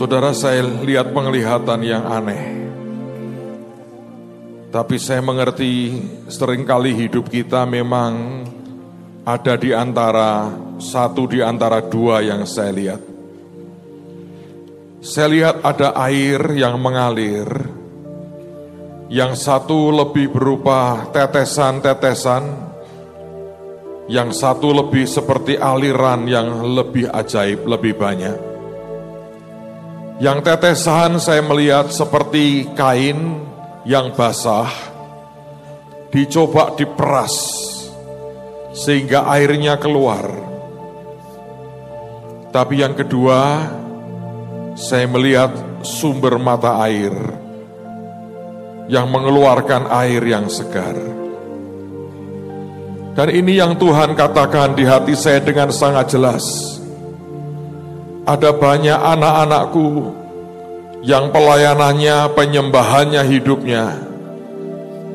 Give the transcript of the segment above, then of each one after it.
Saudara saya lihat penglihatan yang aneh. Tapi saya mengerti seringkali hidup kita memang ada di antara satu di antara dua yang saya lihat. Saya lihat ada air yang mengalir. Yang satu lebih berupa tetesan-tetesan. Yang satu lebih seperti aliran yang lebih ajaib, lebih banyak. Yang tetesan saya melihat seperti kain yang basah dicoba diperas sehingga airnya keluar. Tapi yang kedua, saya melihat sumber mata air yang mengeluarkan air yang segar. Dan ini yang Tuhan katakan di hati saya dengan sangat jelas ada banyak anak-anakku yang pelayanannya, penyembahannya, hidupnya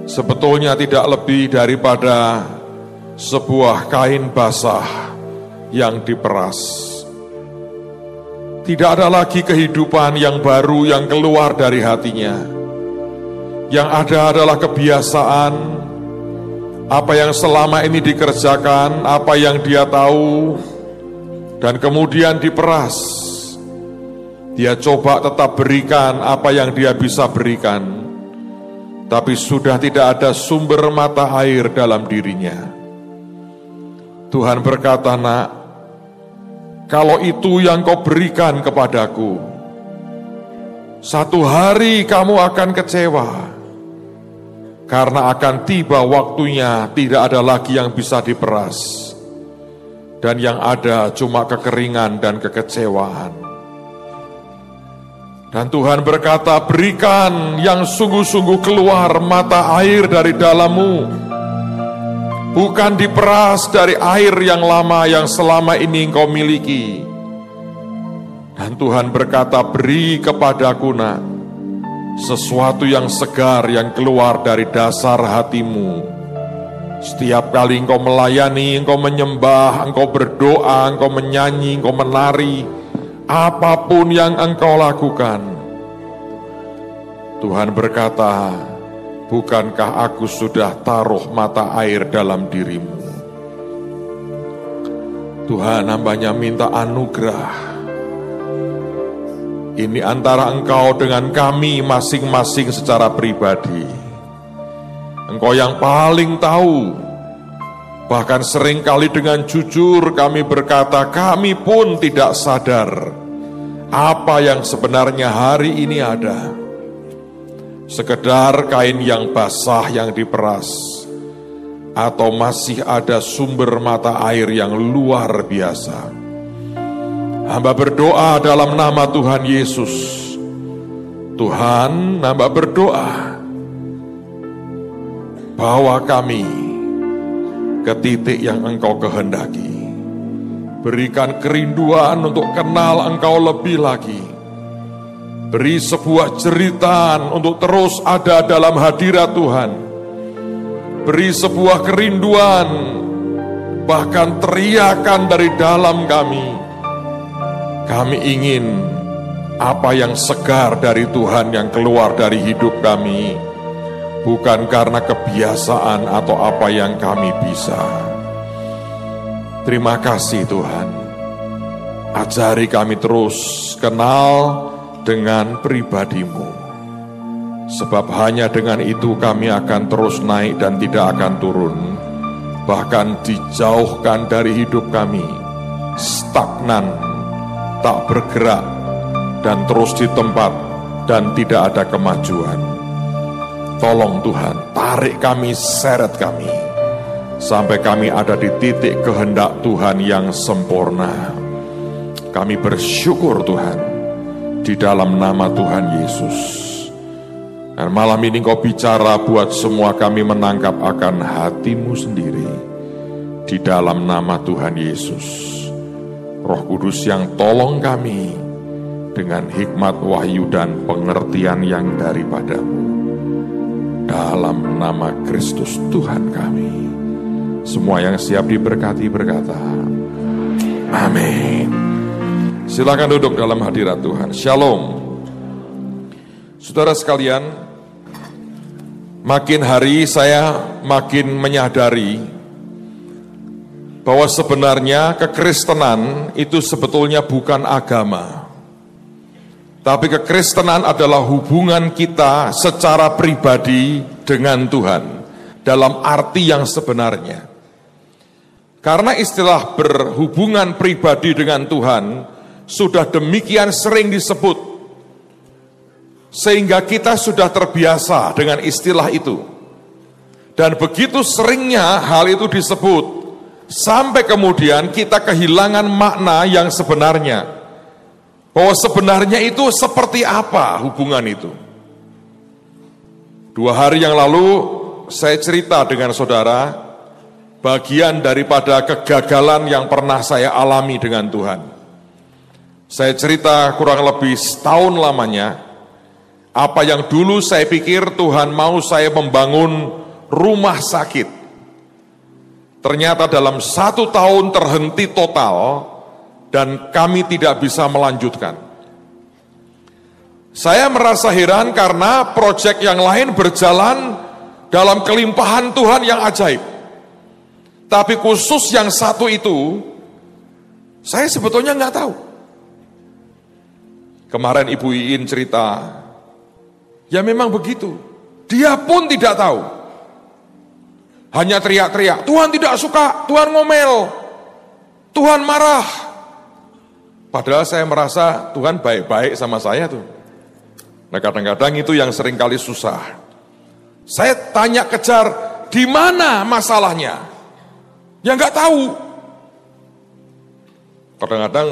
sebetulnya tidak lebih daripada sebuah kain basah yang diperas. Tidak ada lagi kehidupan yang baru yang keluar dari hatinya. Yang ada adalah kebiasaan, apa yang selama ini dikerjakan, apa yang dia tahu, dan kemudian diperas. Dia coba tetap berikan apa yang dia bisa berikan, tapi sudah tidak ada sumber mata air dalam dirinya. Tuhan berkata, "Nak, kalau itu yang kau berikan kepadaku, satu hari kamu akan kecewa." karena akan tiba waktunya tidak ada lagi yang bisa diperas dan yang ada cuma kekeringan dan kekecewaan. Dan Tuhan berkata, "Berikan yang sungguh-sungguh keluar mata air dari dalammu, bukan diperas dari air yang lama yang selama ini engkau miliki." Dan Tuhan berkata, "Beri kepadaku, nak, sesuatu yang segar yang keluar dari dasar hatimu." Setiap kali engkau melayani, engkau menyembah, engkau berdoa, engkau menyanyi, engkau menari, apapun yang engkau lakukan, Tuhan berkata, "Bukankah aku sudah taruh mata air dalam dirimu?" Tuhan hambanya minta anugerah. Ini antara engkau dengan kami masing-masing secara pribadi. Engkau yang paling tahu. Bahkan seringkali dengan jujur kami berkata, kami pun tidak sadar apa yang sebenarnya hari ini ada. Sekedar kain yang basah yang diperas, atau masih ada sumber mata air yang luar biasa. Hamba berdoa dalam nama Tuhan Yesus. Tuhan, hamba berdoa Bawa kami ke titik yang engkau kehendaki. Berikan kerinduan untuk kenal engkau lebih lagi. Beri sebuah jeritan untuk terus ada dalam hadirat Tuhan. Beri sebuah kerinduan, bahkan teriakan dari dalam kami. Kami ingin apa yang segar dari Tuhan yang keluar dari hidup kami bukan karena kebiasaan atau apa yang kami bisa. Terima kasih Tuhan. Ajari kami terus kenal dengan pribadimu. Sebab hanya dengan itu kami akan terus naik dan tidak akan turun. Bahkan dijauhkan dari hidup kami. Stagnan, tak bergerak, dan terus di tempat dan tidak ada kemajuan. Tolong Tuhan, tarik kami, seret kami. Sampai kami ada di titik kehendak Tuhan yang sempurna. Kami bersyukur Tuhan, di dalam nama Tuhan Yesus. Dan malam ini kau bicara buat semua kami menangkap akan hatimu sendiri. Di dalam nama Tuhan Yesus. Roh Kudus yang tolong kami dengan hikmat wahyu dan pengertian yang daripadamu dalam nama Kristus Tuhan kami. Semua yang siap diberkati berkata, Amin. Silakan duduk dalam hadirat Tuhan. Shalom. Saudara sekalian, makin hari saya makin menyadari bahwa sebenarnya kekristenan itu sebetulnya bukan agama. Tapi kekristenan adalah hubungan kita secara pribadi dengan Tuhan dalam arti yang sebenarnya. Karena istilah berhubungan pribadi dengan Tuhan sudah demikian sering disebut sehingga kita sudah terbiasa dengan istilah itu. Dan begitu seringnya hal itu disebut sampai kemudian kita kehilangan makna yang sebenarnya bahwa sebenarnya itu seperti apa hubungan itu. Dua hari yang lalu saya cerita dengan saudara bagian daripada kegagalan yang pernah saya alami dengan Tuhan. Saya cerita kurang lebih setahun lamanya apa yang dulu saya pikir Tuhan mau saya membangun rumah sakit. Ternyata dalam satu tahun terhenti total dan kami tidak bisa melanjutkan. Saya merasa heran karena proyek yang lain berjalan dalam kelimpahan Tuhan yang ajaib. Tapi khusus yang satu itu, saya sebetulnya nggak tahu. Kemarin Ibu Iin cerita, ya memang begitu. Dia pun tidak tahu. Hanya teriak-teriak, Tuhan tidak suka, Tuhan ngomel, Tuhan marah. Padahal saya merasa Tuhan baik-baik sama saya tuh. Nah kadang-kadang itu yang seringkali susah. Saya tanya kejar, di mana masalahnya? Ya nggak tahu. Kadang-kadang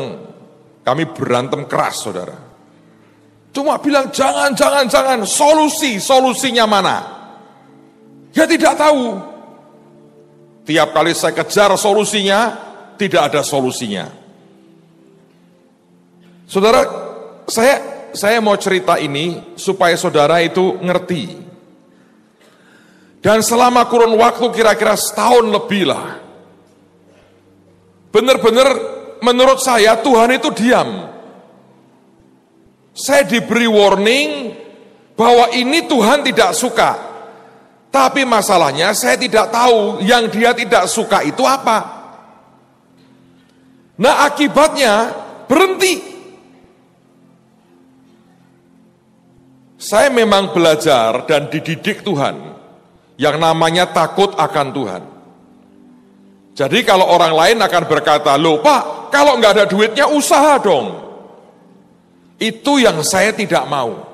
kami berantem keras saudara. Cuma bilang jangan, jangan, jangan. Solusi, solusinya mana? Ya tidak tahu. Tiap kali saya kejar solusinya, tidak ada solusinya. Saudara, saya saya mau cerita ini supaya saudara itu ngerti. Dan selama kurun waktu kira-kira setahun lebih lah. Benar-benar menurut saya Tuhan itu diam. Saya diberi warning bahwa ini Tuhan tidak suka. Tapi masalahnya saya tidak tahu yang dia tidak suka itu apa. Nah akibatnya berhenti. Saya memang belajar dan dididik Tuhan yang namanya takut akan Tuhan. Jadi kalau orang lain akan berkata, loh pak, kalau nggak ada duitnya usaha dong. Itu yang saya tidak mau.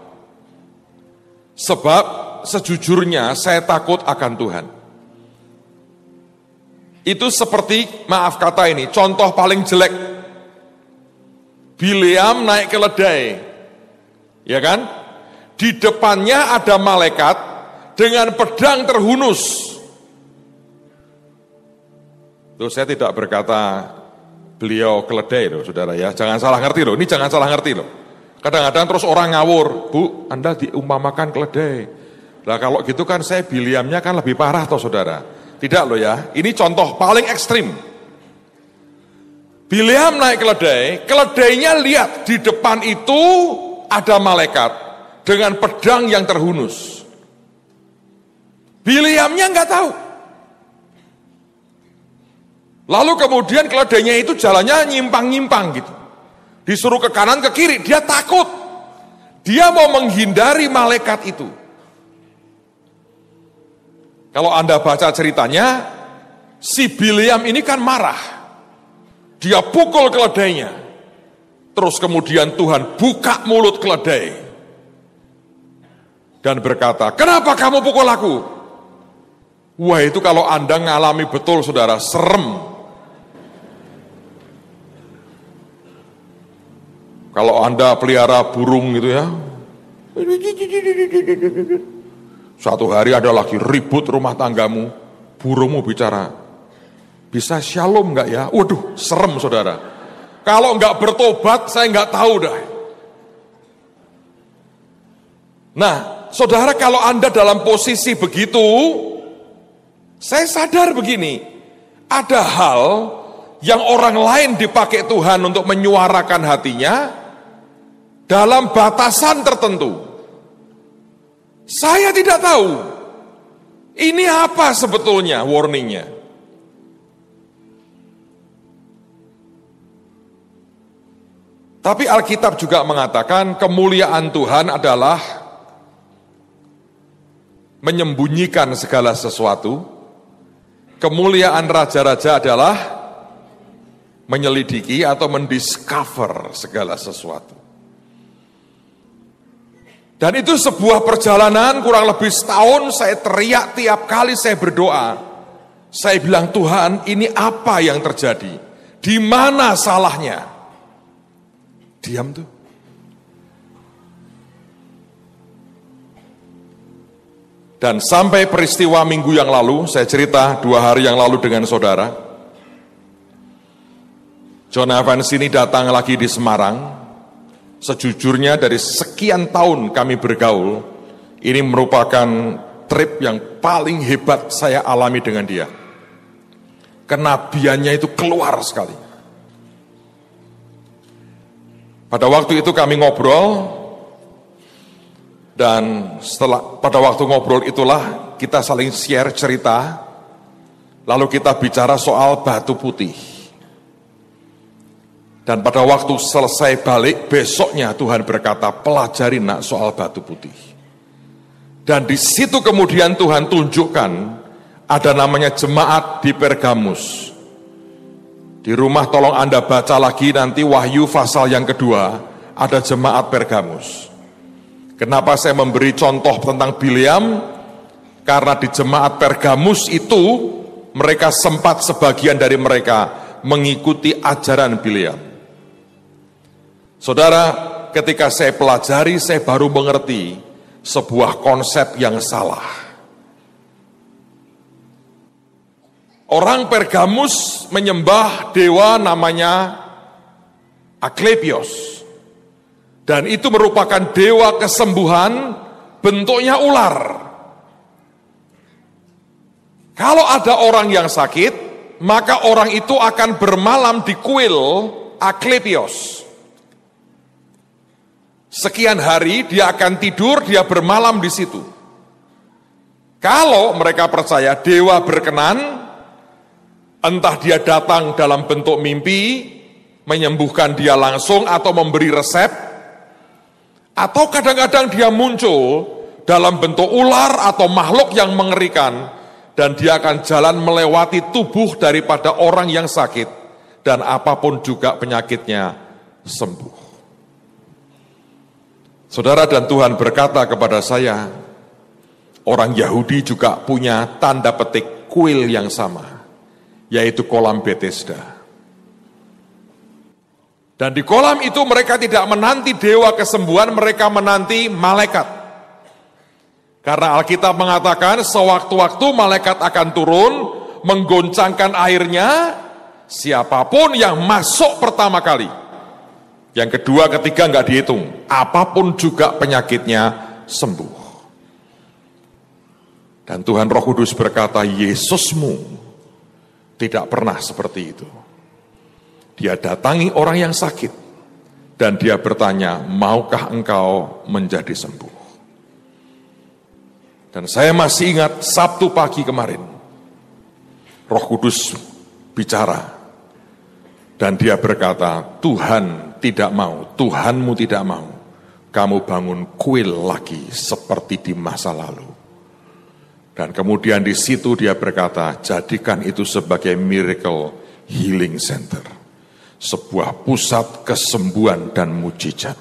Sebab sejujurnya saya takut akan Tuhan. Itu seperti, maaf kata ini, contoh paling jelek. Bileam naik keledai. Ya kan? Di depannya ada malaikat dengan pedang terhunus. Terus saya tidak berkata beliau keledai loh saudara ya. Jangan salah ngerti loh, ini jangan salah ngerti loh. Kadang-kadang terus orang ngawur, bu Anda diumpamakan keledai. Nah kalau gitu kan saya biliamnya kan lebih parah toh saudara. Tidak loh ya, ini contoh paling ekstrim. Biliam naik keledai, keledainya lihat di depan itu ada malaikat dengan pedang yang terhunus. Biliamnya nggak tahu. Lalu kemudian keledainya itu jalannya nyimpang-nyimpang gitu. Disuruh ke kanan ke kiri, dia takut. Dia mau menghindari malaikat itu. Kalau Anda baca ceritanya, si Biliam ini kan marah. Dia pukul keledainya. Terus kemudian Tuhan buka mulut keledai dan berkata, "Kenapa kamu pukul aku?" Wah, itu kalau Anda ngalami betul, saudara, serem. Kalau Anda pelihara burung gitu ya, satu hari ada lagi ribut rumah tanggamu, burungmu bicara, bisa shalom nggak ya? Waduh, serem saudara. Kalau nggak bertobat, saya nggak tahu dah. Nah, saudara kalau Anda dalam posisi begitu, saya sadar begini, ada hal yang orang lain dipakai Tuhan untuk menyuarakan hatinya dalam batasan tertentu. Saya tidak tahu ini apa sebetulnya warningnya. Tapi Alkitab juga mengatakan kemuliaan Tuhan adalah menyembunyikan segala sesuatu. Kemuliaan raja-raja adalah menyelidiki atau mendiscover segala sesuatu. Dan itu sebuah perjalanan kurang lebih setahun saya teriak tiap kali saya berdoa. Saya bilang Tuhan ini apa yang terjadi? Di mana salahnya? Diam tuh. Dan sampai peristiwa minggu yang lalu, saya cerita dua hari yang lalu dengan saudara, John Evans ini datang lagi di Semarang. Sejujurnya dari sekian tahun kami bergaul, ini merupakan trip yang paling hebat saya alami dengan dia. Kenabiannya itu keluar sekali. Pada waktu itu kami ngobrol, dan setelah pada waktu ngobrol itulah kita saling share cerita. Lalu kita bicara soal batu putih. Dan pada waktu selesai balik, besoknya Tuhan berkata, pelajari nak soal batu putih. Dan di situ kemudian Tuhan tunjukkan, ada namanya jemaat di Pergamus. Di rumah tolong Anda baca lagi nanti Wahyu pasal yang kedua, ada jemaat Pergamus. Kenapa saya memberi contoh tentang Biliam? Karena di jemaat Pergamus itu mereka sempat sebagian dari mereka mengikuti ajaran Biliam. Saudara, ketika saya pelajari saya baru mengerti sebuah konsep yang salah. Orang Pergamus menyembah dewa namanya Aklepios. Dan itu merupakan dewa kesembuhan, bentuknya ular. Kalau ada orang yang sakit, maka orang itu akan bermalam di kuil Aklepios. Sekian hari dia akan tidur, dia bermalam di situ. Kalau mereka percaya dewa berkenan, entah dia datang dalam bentuk mimpi, menyembuhkan dia langsung atau memberi resep, atau kadang-kadang dia muncul dalam bentuk ular atau makhluk yang mengerikan dan dia akan jalan melewati tubuh daripada orang yang sakit dan apapun juga penyakitnya sembuh. Saudara dan Tuhan berkata kepada saya, orang Yahudi juga punya tanda petik kuil yang sama, yaitu kolam Bethesda. Dan di kolam itu mereka tidak menanti dewa kesembuhan, mereka menanti malaikat. Karena Alkitab mengatakan sewaktu-waktu malaikat akan turun, menggoncangkan airnya, siapapun yang masuk pertama kali. Yang kedua, ketiga nggak dihitung. Apapun juga penyakitnya sembuh. Dan Tuhan Roh Kudus berkata, Yesusmu tidak pernah seperti itu. Dia datangi orang yang sakit dan dia bertanya, "Maukah engkau menjadi sembuh?" Dan saya masih ingat Sabtu pagi kemarin, Roh Kudus bicara dan dia berkata, "Tuhan tidak mau, Tuhanmu tidak mau. Kamu bangun kuil lagi seperti di masa lalu." Dan kemudian di situ dia berkata, "Jadikan itu sebagai miracle healing center." sebuah pusat kesembuhan dan mujizat.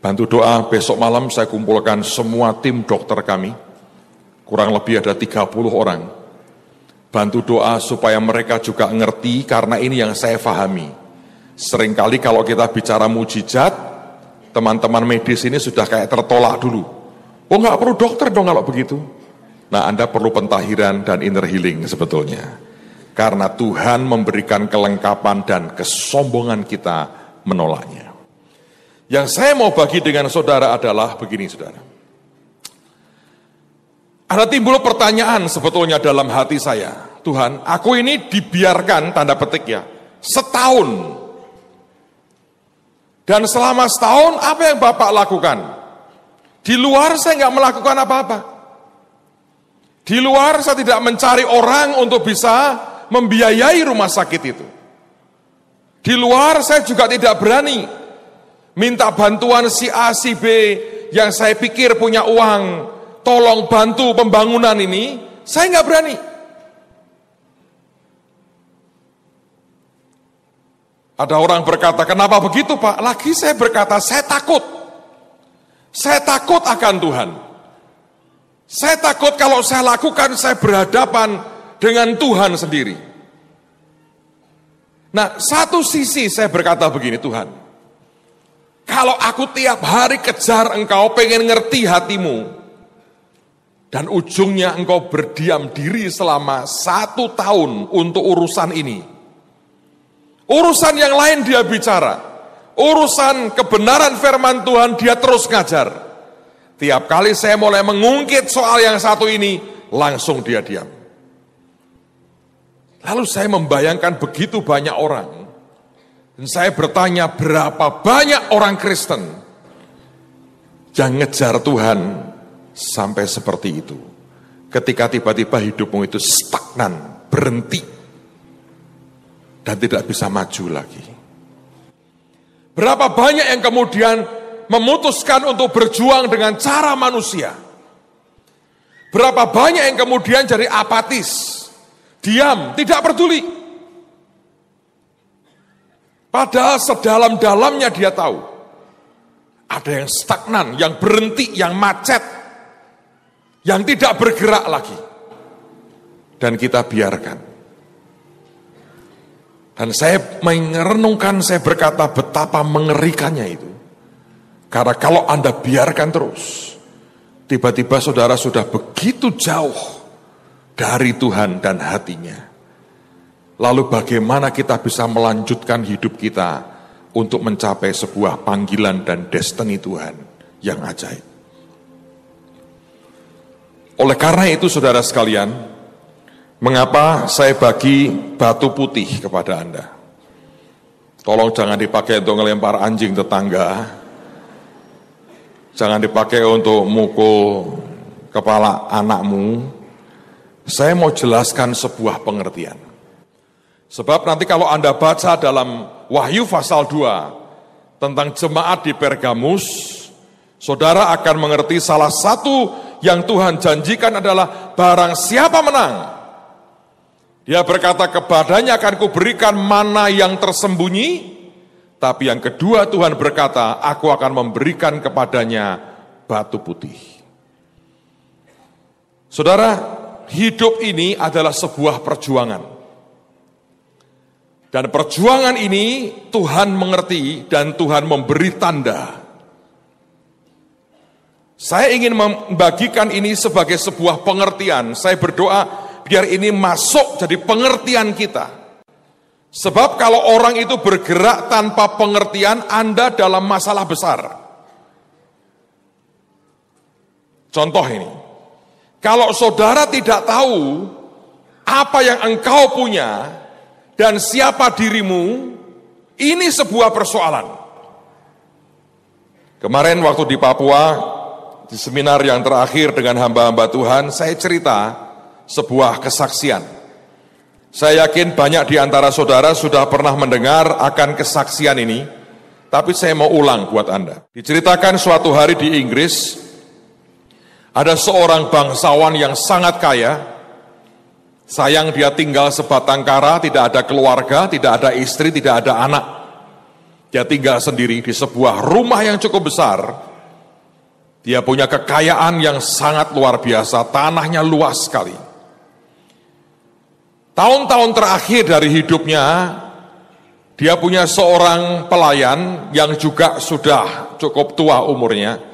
Bantu doa besok malam saya kumpulkan semua tim dokter kami, kurang lebih ada 30 orang. Bantu doa supaya mereka juga ngerti karena ini yang saya pahami. Seringkali kalau kita bicara mujizat, teman-teman medis ini sudah kayak tertolak dulu. Oh nggak perlu dokter dong kalau begitu. Nah Anda perlu pentahiran dan inner healing sebetulnya karena Tuhan memberikan kelengkapan dan kesombongan kita menolaknya. Yang saya mau bagi dengan saudara adalah begini saudara. Ada timbul pertanyaan sebetulnya dalam hati saya. Tuhan, aku ini dibiarkan tanda petik ya, setahun. Dan selama setahun apa yang Bapak lakukan? Di luar saya nggak melakukan apa-apa. Di luar saya tidak mencari orang untuk bisa membiayai rumah sakit itu. Di luar saya juga tidak berani minta bantuan si A, si B yang saya pikir punya uang, tolong bantu pembangunan ini, saya nggak berani. Ada orang berkata, kenapa begitu Pak? Lagi saya berkata, saya takut. Saya takut akan Tuhan. Saya takut kalau saya lakukan, saya berhadapan dengan Tuhan sendiri. Nah, satu sisi saya berkata begini, Tuhan, kalau aku tiap hari kejar engkau pengen ngerti hatimu, dan ujungnya engkau berdiam diri selama satu tahun untuk urusan ini. Urusan yang lain dia bicara. Urusan kebenaran firman Tuhan dia terus ngajar. Tiap kali saya mulai mengungkit soal yang satu ini, langsung dia diam. Lalu saya membayangkan begitu banyak orang. Dan saya bertanya berapa banyak orang Kristen yang ngejar Tuhan sampai seperti itu. Ketika tiba-tiba hidupmu itu stagnan, berhenti. Dan tidak bisa maju lagi. Berapa banyak yang kemudian memutuskan untuk berjuang dengan cara manusia. Berapa banyak yang kemudian jadi apatis Diam, tidak peduli. Padahal sedalam-dalamnya dia tahu. Ada yang stagnan, yang berhenti, yang macet. Yang tidak bergerak lagi. Dan kita biarkan. Dan saya merenungkan, saya berkata betapa mengerikannya itu. Karena kalau Anda biarkan terus, tiba-tiba saudara sudah begitu jauh dari Tuhan dan hatinya. Lalu bagaimana kita bisa melanjutkan hidup kita untuk mencapai sebuah panggilan dan destiny Tuhan yang ajaib. Oleh karena itu saudara sekalian, mengapa saya bagi batu putih kepada Anda? Tolong jangan dipakai untuk ngelempar anjing tetangga. Jangan dipakai untuk mukul kepala anakmu. Saya mau jelaskan sebuah pengertian. Sebab nanti kalau Anda baca dalam Wahyu pasal 2 tentang jemaat di Pergamus, saudara akan mengerti salah satu yang Tuhan janjikan adalah barang siapa menang. Dia berkata kepadanya akan kuberikan mana yang tersembunyi, tapi yang kedua Tuhan berkata, aku akan memberikan kepadanya batu putih. Saudara, hidup ini adalah sebuah perjuangan. Dan perjuangan ini Tuhan mengerti dan Tuhan memberi tanda. Saya ingin membagikan ini sebagai sebuah pengertian. Saya berdoa biar ini masuk jadi pengertian kita. Sebab kalau orang itu bergerak tanpa pengertian, Anda dalam masalah besar. Contoh ini, kalau saudara tidak tahu apa yang engkau punya dan siapa dirimu, ini sebuah persoalan. Kemarin waktu di Papua, di seminar yang terakhir dengan hamba-hamba Tuhan, saya cerita sebuah kesaksian. Saya yakin banyak di antara saudara sudah pernah mendengar akan kesaksian ini, tapi saya mau ulang buat Anda. Diceritakan suatu hari di Inggris, ada seorang bangsawan yang sangat kaya. Sayang dia tinggal sebatang kara, tidak ada keluarga, tidak ada istri, tidak ada anak. Dia tinggal sendiri di sebuah rumah yang cukup besar. Dia punya kekayaan yang sangat luar biasa, tanahnya luas sekali. Tahun-tahun terakhir dari hidupnya, dia punya seorang pelayan yang juga sudah cukup tua umurnya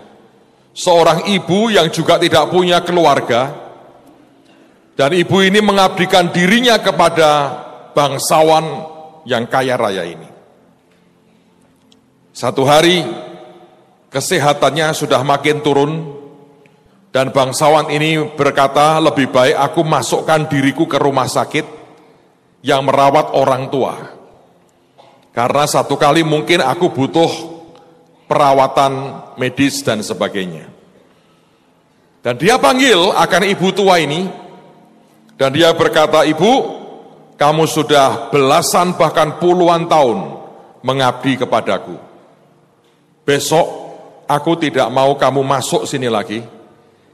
seorang ibu yang juga tidak punya keluarga, dan ibu ini mengabdikan dirinya kepada bangsawan yang kaya raya ini. Satu hari kesehatannya sudah makin turun dan bangsawan ini berkata lebih baik aku masukkan diriku ke rumah sakit yang merawat orang tua. Karena satu kali mungkin aku butuh perawatan medis dan sebagainya. Dan dia panggil akan ibu tua ini dan dia berkata, "Ibu, kamu sudah belasan bahkan puluhan tahun mengabdi kepadaku. Besok aku tidak mau kamu masuk sini lagi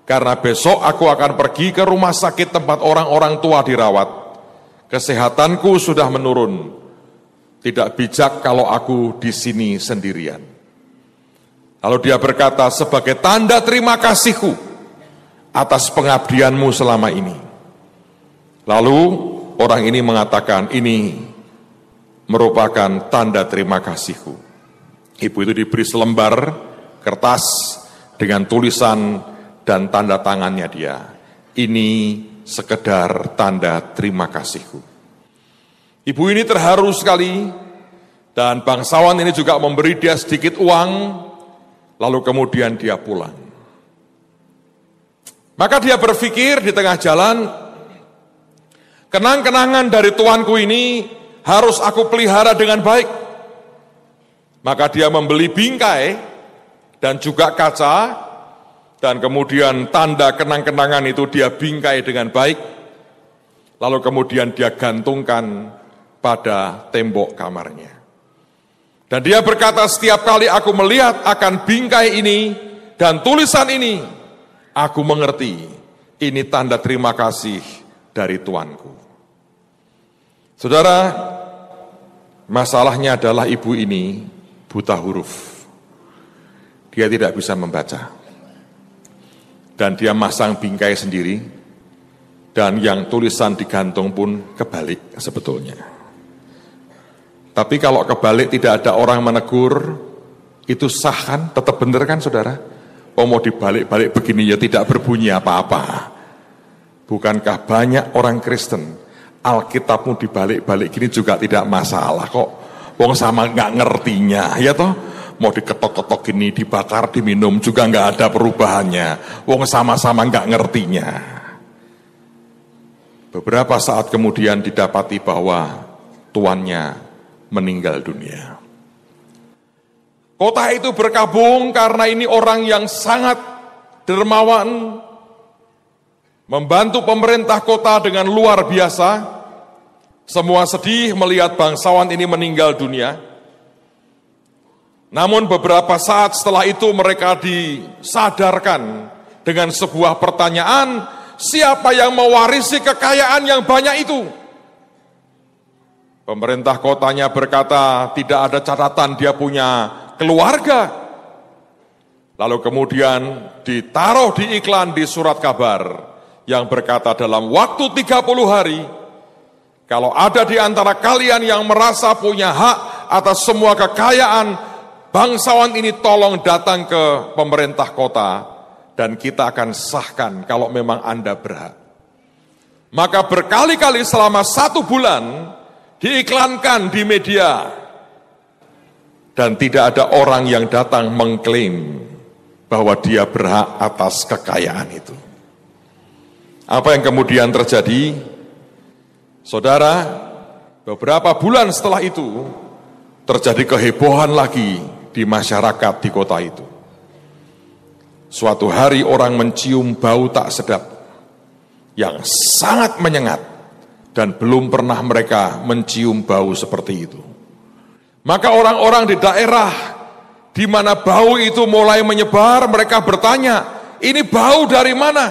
karena besok aku akan pergi ke rumah sakit tempat orang-orang tua dirawat. Kesehatanku sudah menurun. Tidak bijak kalau aku di sini sendirian." Lalu dia berkata, sebagai tanda terima kasihku atas pengabdianmu selama ini. Lalu orang ini mengatakan, ini merupakan tanda terima kasihku. Ibu itu diberi selembar kertas dengan tulisan dan tanda tangannya dia. Ini sekedar tanda terima kasihku. Ibu ini terharu sekali dan bangsawan ini juga memberi dia sedikit uang Lalu kemudian dia pulang. Maka dia berpikir di tengah jalan, kenang-kenangan dari tuanku ini harus aku pelihara dengan baik. Maka dia membeli bingkai dan juga kaca dan kemudian tanda kenang-kenangan itu dia bingkai dengan baik, lalu kemudian dia gantungkan pada tembok kamarnya. Dan dia berkata, setiap kali aku melihat akan bingkai ini dan tulisan ini, aku mengerti ini tanda terima kasih dari Tuanku. Saudara, masalahnya adalah ibu ini buta huruf. Dia tidak bisa membaca. Dan dia masang bingkai sendiri, dan yang tulisan digantung pun kebalik sebetulnya. Tapi kalau kebalik tidak ada orang menegur, itu sah kan? Tetap benar kan saudara? Oh mau dibalik-balik begini ya tidak berbunyi apa-apa. Bukankah banyak orang Kristen Alkitabmu dibalik-balik gini juga tidak masalah kok. Wong sama nggak ngertinya ya toh mau diketok-ketok gini dibakar diminum juga nggak ada perubahannya. Wong sama-sama nggak ngertinya. Beberapa saat kemudian didapati bahwa tuannya meninggal dunia. Kota itu berkabung karena ini orang yang sangat dermawan, membantu pemerintah kota dengan luar biasa. Semua sedih melihat bangsawan ini meninggal dunia. Namun beberapa saat setelah itu mereka disadarkan dengan sebuah pertanyaan, siapa yang mewarisi kekayaan yang banyak itu? Pemerintah kotanya berkata tidak ada catatan dia punya keluarga. Lalu kemudian ditaruh di iklan di surat kabar yang berkata dalam waktu 30 hari, kalau ada di antara kalian yang merasa punya hak atas semua kekayaan, bangsawan ini tolong datang ke pemerintah kota dan kita akan sahkan kalau memang Anda berhak. Maka berkali-kali selama satu bulan, diiklankan di media, dan tidak ada orang yang datang mengklaim bahwa dia berhak atas kekayaan itu. Apa yang kemudian terjadi? Saudara, beberapa bulan setelah itu terjadi kehebohan lagi di masyarakat di kota itu. Suatu hari orang mencium bau tak sedap yang sangat menyengat dan belum pernah mereka mencium bau seperti itu. Maka orang-orang di daerah di mana bau itu mulai menyebar, mereka bertanya, "Ini bau dari mana?"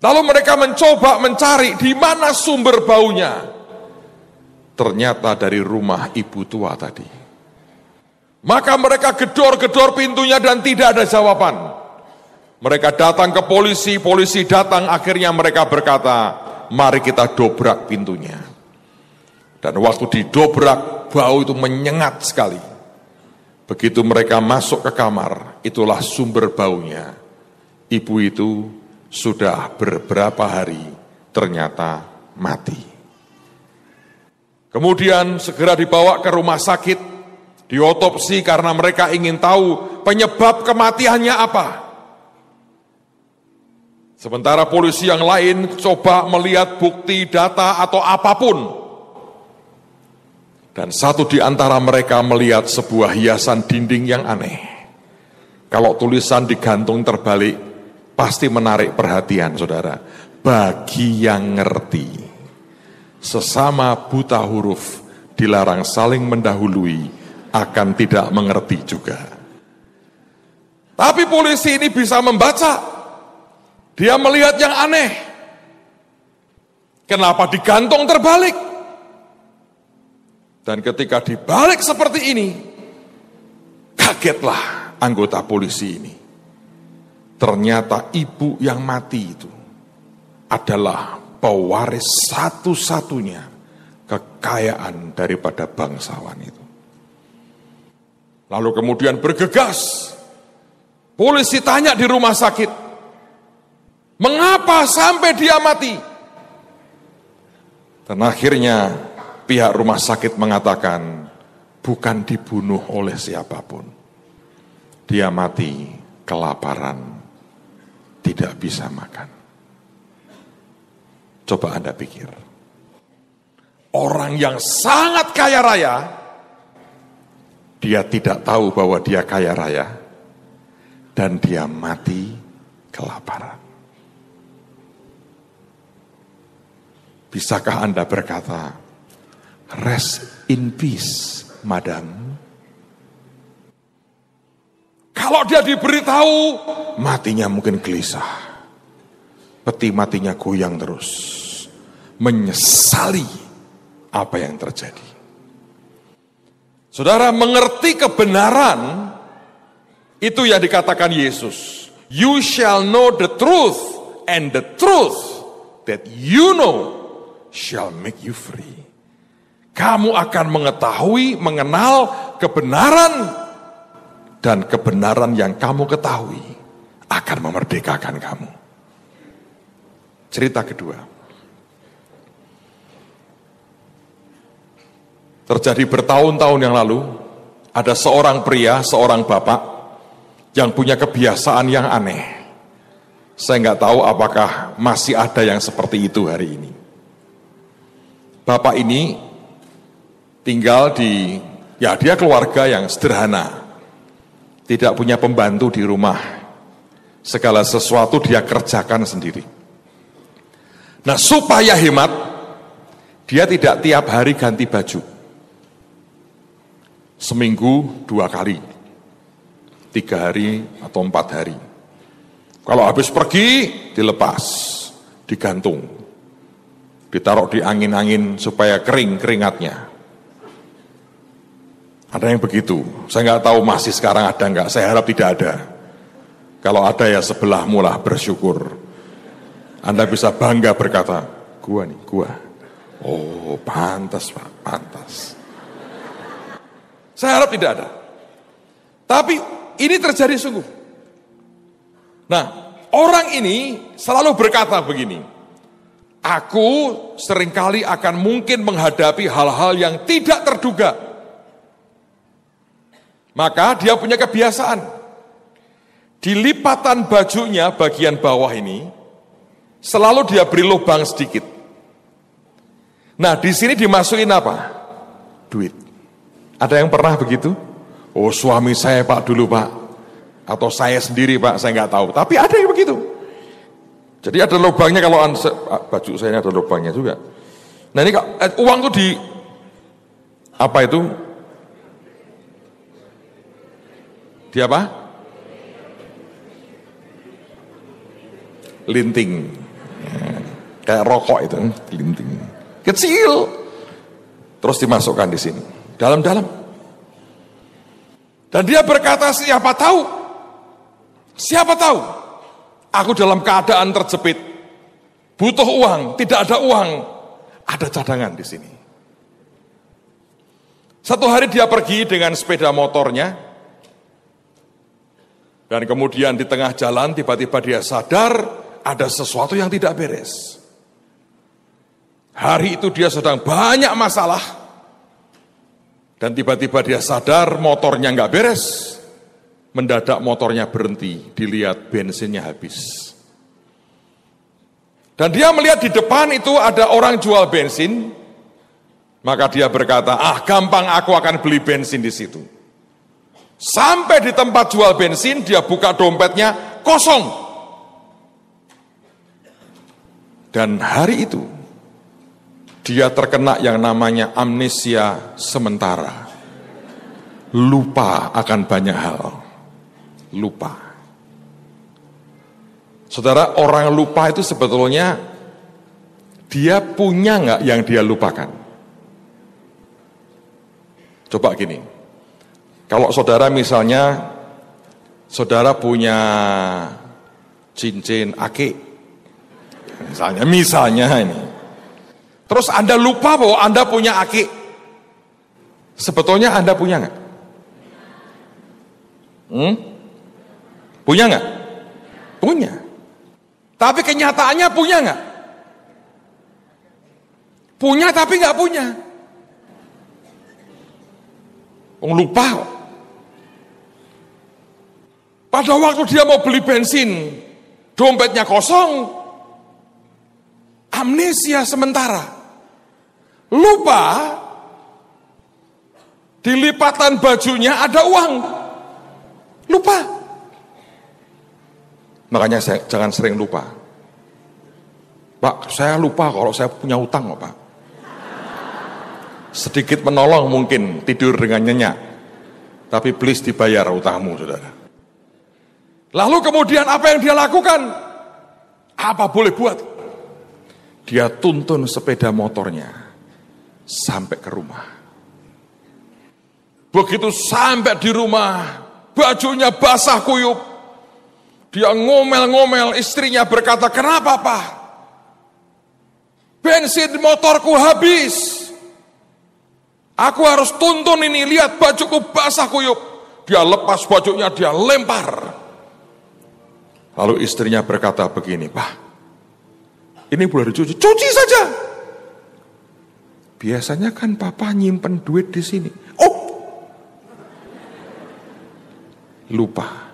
Lalu mereka mencoba mencari di mana sumber baunya. Ternyata dari rumah ibu tua tadi. Maka mereka gedor-gedor pintunya dan tidak ada jawaban. Mereka datang ke polisi, polisi datang, akhirnya mereka berkata, mari kita dobrak pintunya. Dan waktu didobrak, bau itu menyengat sekali. Begitu mereka masuk ke kamar, itulah sumber baunya. Ibu itu sudah beberapa hari ternyata mati. Kemudian segera dibawa ke rumah sakit, diotopsi karena mereka ingin tahu penyebab kematiannya apa. Sementara polisi yang lain coba melihat bukti, data, atau apapun. Dan satu di antara mereka melihat sebuah hiasan dinding yang aneh. Kalau tulisan digantung terbalik, pasti menarik perhatian saudara. Bagi yang ngerti, sesama buta huruf dilarang saling mendahului, akan tidak mengerti juga. Tapi polisi ini bisa membaca dia melihat yang aneh. Kenapa digantung terbalik? Dan ketika dibalik seperti ini, kagetlah anggota polisi ini. Ternyata ibu yang mati itu adalah pewaris satu-satunya kekayaan daripada bangsawan itu. Lalu kemudian bergegas, polisi tanya di rumah sakit, Mengapa sampai dia mati? Dan akhirnya pihak rumah sakit mengatakan bukan dibunuh oleh siapapun. Dia mati kelaparan, tidak bisa makan. Coba Anda pikir. Orang yang sangat kaya raya, dia tidak tahu bahwa dia kaya raya, dan dia mati kelaparan. Bisakah Anda berkata, rest in peace, madam? Kalau dia diberitahu, matinya mungkin gelisah. Peti matinya goyang terus. Menyesali apa yang terjadi. Saudara mengerti kebenaran, itu yang dikatakan Yesus. You shall know the truth, and the truth that you know shall make you free. Kamu akan mengetahui, mengenal kebenaran, dan kebenaran yang kamu ketahui akan memerdekakan kamu. Cerita kedua terjadi bertahun-tahun yang lalu. Ada seorang pria, seorang bapak yang punya kebiasaan yang aneh. Saya nggak tahu apakah masih ada yang seperti itu hari ini bapak ini tinggal di, ya dia keluarga yang sederhana, tidak punya pembantu di rumah, segala sesuatu dia kerjakan sendiri. Nah supaya hemat, dia tidak tiap hari ganti baju. Seminggu dua kali, tiga hari atau empat hari. Kalau habis pergi, dilepas, digantung ditaruh di angin-angin supaya kering keringatnya. Ada yang begitu. Saya nggak tahu masih sekarang ada nggak. Saya harap tidak ada. Kalau ada ya sebelah mulah bersyukur. Anda bisa bangga berkata, gua nih, gua. Oh, pantas Pak, pantas. Saya harap tidak ada. Tapi ini terjadi sungguh. Nah, orang ini selalu berkata begini, Aku seringkali akan mungkin menghadapi hal-hal yang tidak terduga. Maka dia punya kebiasaan. Di lipatan bajunya bagian bawah ini, selalu dia beri lubang sedikit. Nah, di sini dimasukin apa? Duit. Ada yang pernah begitu? Oh, suami saya Pak dulu Pak. Atau saya sendiri Pak, saya nggak tahu. Tapi ada yang begitu. Jadi ada lubangnya kalau anse, baju saya ini ada lubangnya juga. Nah ini eh, uang tuh di apa itu? Di apa? Linting. Kayak rokok itu, eh, linting. Kecil. Terus dimasukkan di sini. Dalam-dalam. Dan dia berkata siapa tahu? Siapa tahu? Aku dalam keadaan terjepit. Butuh uang, tidak ada uang. Ada cadangan di sini. Satu hari dia pergi dengan sepeda motornya. Dan kemudian di tengah jalan tiba-tiba dia sadar ada sesuatu yang tidak beres. Hari itu dia sedang banyak masalah. Dan tiba-tiba dia sadar motornya nggak beres. Mendadak motornya berhenti, dilihat bensinnya habis. Dan dia melihat di depan itu ada orang jual bensin, maka dia berkata, "Ah, gampang aku akan beli bensin di situ." Sampai di tempat jual bensin, dia buka dompetnya kosong. Dan hari itu dia terkena yang namanya amnesia sementara. Lupa akan banyak hal lupa. Saudara, orang lupa itu sebetulnya dia punya nggak yang dia lupakan? Coba gini, kalau saudara misalnya saudara punya cincin ake, misalnya, misalnya ini. Terus Anda lupa bahwa Anda punya ake. Sebetulnya Anda punya nggak? Hmm? Punya nggak? Punya. Tapi kenyataannya punya nggak? Punya tapi nggak punya. Oh, lupa. Pada waktu dia mau beli bensin, dompetnya kosong, amnesia sementara, lupa di lipatan bajunya ada uang, lupa. Makanya saya, jangan sering lupa. Pak, saya lupa kalau saya punya utang Pak. Sedikit menolong mungkin tidur dengan nyenyak. Tapi please dibayar utangmu, saudara. Lalu kemudian apa yang dia lakukan? Apa boleh buat? Dia tuntun sepeda motornya sampai ke rumah. Begitu sampai di rumah, bajunya basah kuyup, dia ngomel-ngomel, istrinya berkata, kenapa pak? Bensin motorku habis. Aku harus tuntun ini, lihat bajuku basah kuyup. Dia lepas bajunya, dia lempar. Lalu istrinya berkata begini, pak, ini boleh dicuci, cuci saja. Biasanya kan papa nyimpen duit di sini. Oh, lupa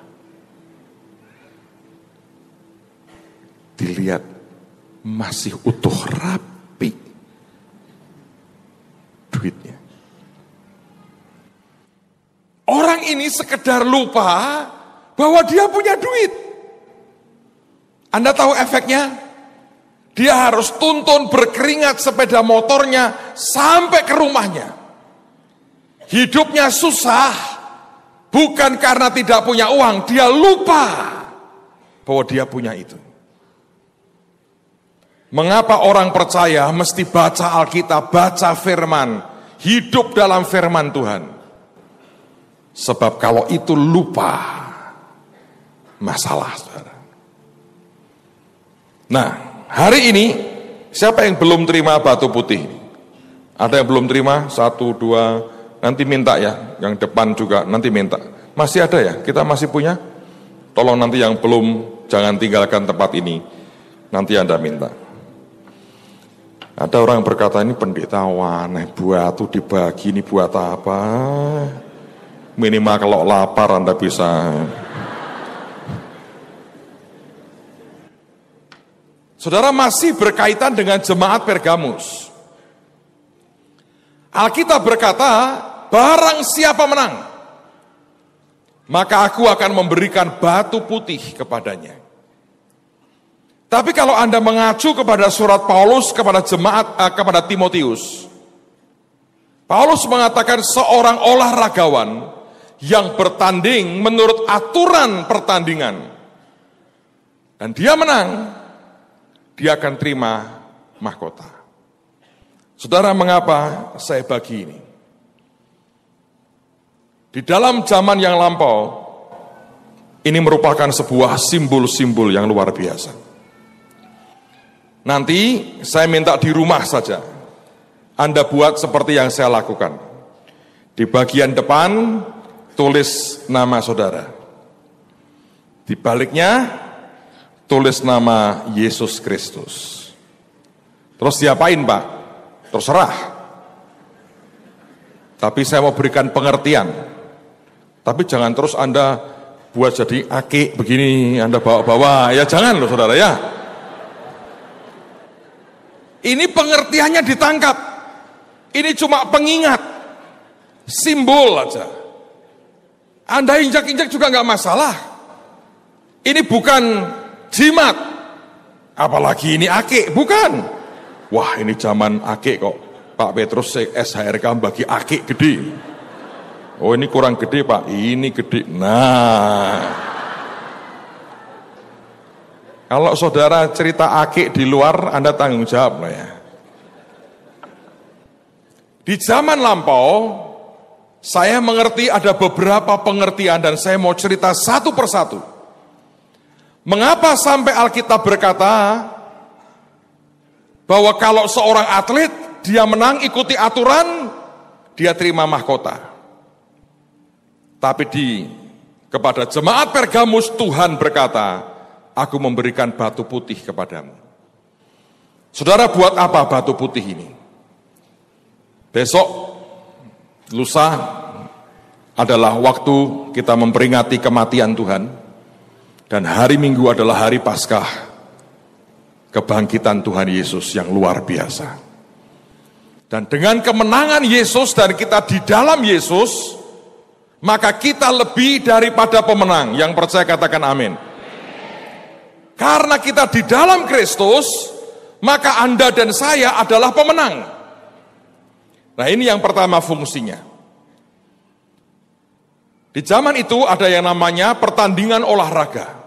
dilihat masih utuh rapi duitnya. Orang ini sekedar lupa bahwa dia punya duit. Anda tahu efeknya? Dia harus tuntun berkeringat sepeda motornya sampai ke rumahnya. Hidupnya susah bukan karena tidak punya uang, dia lupa bahwa dia punya itu. Mengapa orang percaya mesti baca Alkitab, baca firman, hidup dalam firman Tuhan? Sebab kalau itu lupa, masalah saudara. Nah, hari ini siapa yang belum terima batu putih? Ada yang belum terima? Satu, dua, nanti minta ya. Yang depan juga nanti minta. Masih ada ya? Kita masih punya? Tolong nanti yang belum, jangan tinggalkan tempat ini. Nanti Anda minta. Ada orang yang berkata ini pendeta waneh tuh dibagi ini buat apa? Minimal kalau lapar Anda bisa. Saudara masih berkaitan dengan jemaat Pergamus. Alkitab berkata, barang siapa menang, maka aku akan memberikan batu putih kepadanya. Tapi kalau Anda mengacu kepada surat Paulus kepada jemaat eh, kepada Timotius, Paulus mengatakan seorang olahragawan yang bertanding menurut aturan pertandingan dan dia menang, dia akan terima mahkota. Saudara, mengapa saya bagi ini? Di dalam zaman yang lampau, ini merupakan sebuah simbol-simbol yang luar biasa. Nanti saya minta di rumah saja. Anda buat seperti yang saya lakukan. Di bagian depan tulis nama saudara. Di baliknya tulis nama Yesus Kristus. Terus diapain Pak? Terserah. Tapi saya mau berikan pengertian. Tapi jangan terus Anda buat jadi akik begini, Anda bawa-bawa. Ya jangan loh saudara ya. Ini pengertiannya ditangkap. Ini cuma pengingat. Simbol aja. Anda injak-injak juga nggak masalah. Ini bukan jimat. Apalagi ini ake, bukan. Wah ini zaman ake kok. Pak Petrus SHRK bagi ake gede. Oh ini kurang gede pak, ini gede. Nah. Kalau saudara cerita akik di luar, Anda tanggung jawab lah ya. Di zaman lampau, saya mengerti ada beberapa pengertian dan saya mau cerita satu persatu. Mengapa sampai Alkitab berkata bahwa kalau seorang atlet dia menang ikuti aturan, dia terima mahkota. Tapi di kepada jemaat Pergamus Tuhan berkata, aku memberikan batu putih kepadamu. Saudara buat apa batu putih ini? Besok, lusa adalah waktu kita memperingati kematian Tuhan. Dan hari Minggu adalah hari Paskah, kebangkitan Tuhan Yesus yang luar biasa. Dan dengan kemenangan Yesus dan kita di dalam Yesus, maka kita lebih daripada pemenang. Yang percaya katakan amin. Karena kita di dalam Kristus, maka Anda dan saya adalah pemenang. Nah, ini yang pertama fungsinya. Di zaman itu ada yang namanya pertandingan olahraga.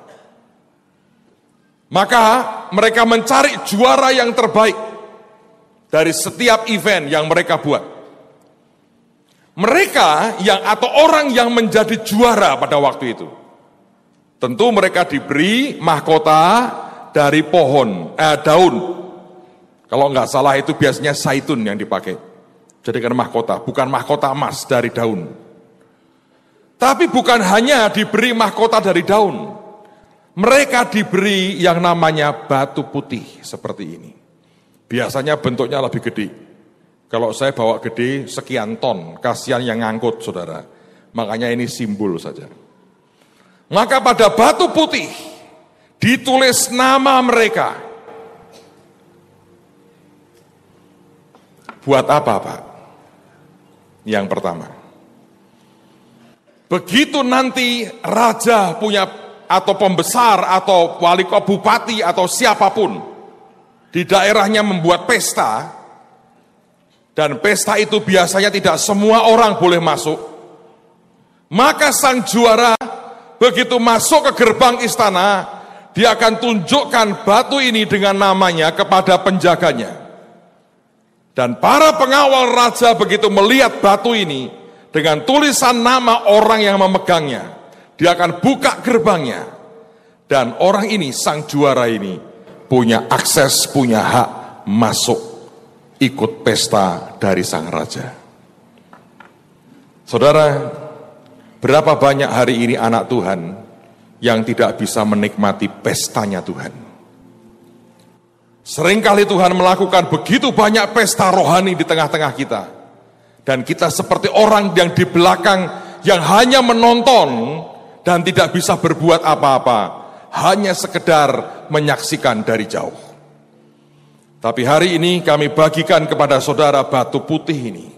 Maka mereka mencari juara yang terbaik dari setiap event yang mereka buat. Mereka yang atau orang yang menjadi juara pada waktu itu Tentu mereka diberi mahkota dari pohon, eh, daun. Kalau nggak salah itu biasanya saitun yang dipakai. Jadi Jadikan mahkota, bukan mahkota emas dari daun. Tapi bukan hanya diberi mahkota dari daun. Mereka diberi yang namanya batu putih seperti ini. Biasanya bentuknya lebih gede. Kalau saya bawa gede sekian ton, kasihan yang ngangkut saudara. Makanya ini simbol saja. Maka pada batu putih ditulis nama mereka. Buat apa, Pak? Yang pertama. Begitu nanti raja punya atau pembesar atau wali kota bupati atau siapapun di daerahnya membuat pesta dan pesta itu biasanya tidak semua orang boleh masuk maka sang juara begitu masuk ke gerbang istana, dia akan tunjukkan batu ini dengan namanya kepada penjaganya. Dan para pengawal raja begitu melihat batu ini dengan tulisan nama orang yang memegangnya. Dia akan buka gerbangnya. Dan orang ini, sang juara ini, punya akses, punya hak masuk ikut pesta dari sang raja. Saudara, Berapa banyak hari ini anak Tuhan yang tidak bisa menikmati pestanya Tuhan. Seringkali Tuhan melakukan begitu banyak pesta rohani di tengah-tengah kita. Dan kita seperti orang yang di belakang yang hanya menonton dan tidak bisa berbuat apa-apa. Hanya sekedar menyaksikan dari jauh. Tapi hari ini kami bagikan kepada saudara batu putih ini.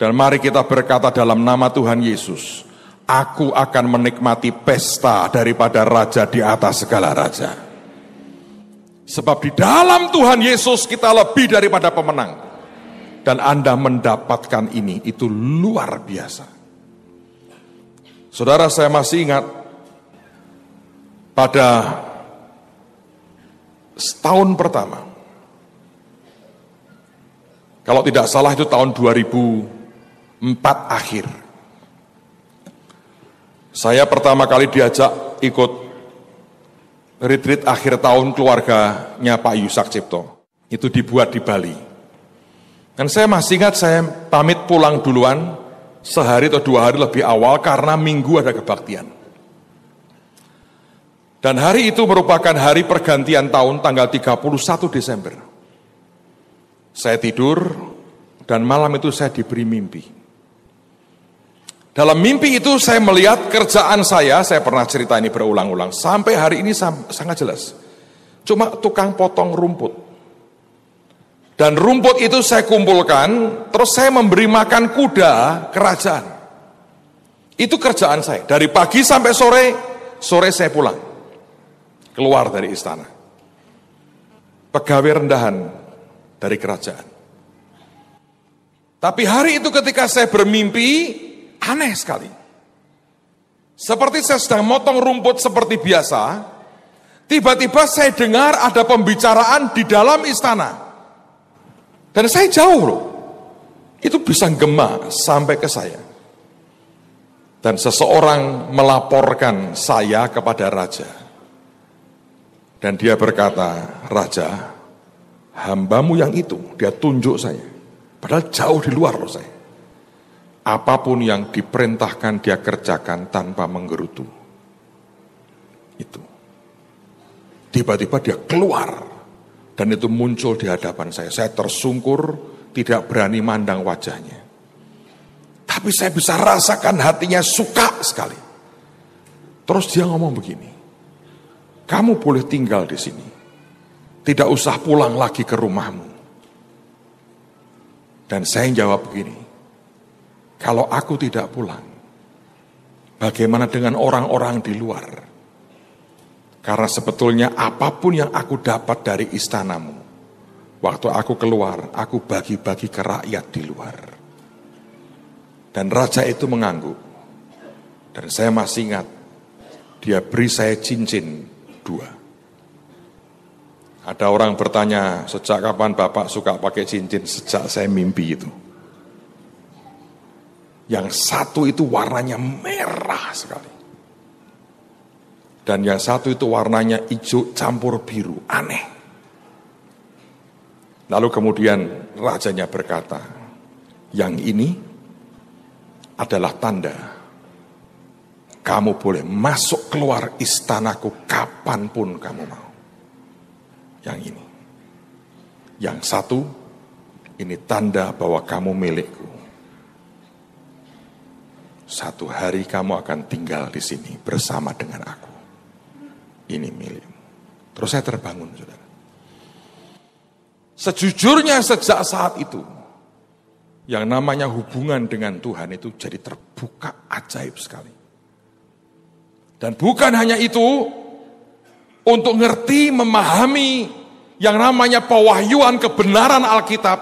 Dan mari kita berkata dalam nama Tuhan Yesus aku akan menikmati pesta daripada raja di atas segala raja. Sebab di dalam Tuhan Yesus kita lebih daripada pemenang. Dan Anda mendapatkan ini, itu luar biasa. Saudara saya masih ingat pada setahun pertama. Kalau tidak salah itu tahun 2004 akhir. Saya pertama kali diajak ikut retreat akhir tahun keluarganya Pak Yusak Cipto. Itu dibuat di Bali. Dan saya masih ingat saya pamit pulang duluan sehari atau dua hari lebih awal karena minggu ada kebaktian. Dan hari itu merupakan hari pergantian tahun tanggal 31 Desember. Saya tidur dan malam itu saya diberi mimpi. Dalam mimpi itu saya melihat kerjaan saya, saya pernah cerita ini berulang-ulang, sampai hari ini sangat jelas. Cuma tukang potong rumput. Dan rumput itu saya kumpulkan, terus saya memberi makan kuda kerajaan. Itu kerjaan saya. Dari pagi sampai sore, sore saya pulang. Keluar dari istana. Pegawai rendahan dari kerajaan. Tapi hari itu ketika saya bermimpi, Aneh sekali. Seperti saya sedang motong rumput seperti biasa, tiba-tiba saya dengar ada pembicaraan di dalam istana. Dan saya jauh loh. Itu bisa gema sampai ke saya. Dan seseorang melaporkan saya kepada raja. Dan dia berkata, Raja, hambamu yang itu, dia tunjuk saya. Padahal jauh di luar loh saya. Apapun yang diperintahkan dia kerjakan tanpa menggerutu. Itu. Tiba-tiba dia keluar dan itu muncul di hadapan saya. Saya tersungkur, tidak berani mandang wajahnya. Tapi saya bisa rasakan hatinya suka sekali. Terus dia ngomong begini. Kamu boleh tinggal di sini. Tidak usah pulang lagi ke rumahmu. Dan saya jawab begini. Kalau aku tidak pulang, bagaimana dengan orang-orang di luar? Karena sebetulnya apapun yang aku dapat dari istanamu, waktu aku keluar, aku bagi-bagi ke rakyat di luar. Dan raja itu mengangguk. Dan saya masih ingat, dia beri saya cincin dua. Ada orang bertanya, sejak kapan Bapak suka pakai cincin? Sejak saya mimpi itu. Yang satu itu warnanya merah sekali. Dan yang satu itu warnanya hijau campur biru. Aneh. Lalu kemudian rajanya berkata, yang ini adalah tanda kamu boleh masuk keluar istanaku kapanpun kamu mau. Yang ini. Yang satu, ini tanda bahwa kamu milikku. Satu hari kamu akan tinggal di sini bersama dengan aku. Ini milikmu. Terus saya terbangun, saudara. Sejujurnya sejak saat itu, yang namanya hubungan dengan Tuhan itu jadi terbuka ajaib sekali. Dan bukan hanya itu, untuk ngerti, memahami yang namanya pewahyuan kebenaran Alkitab,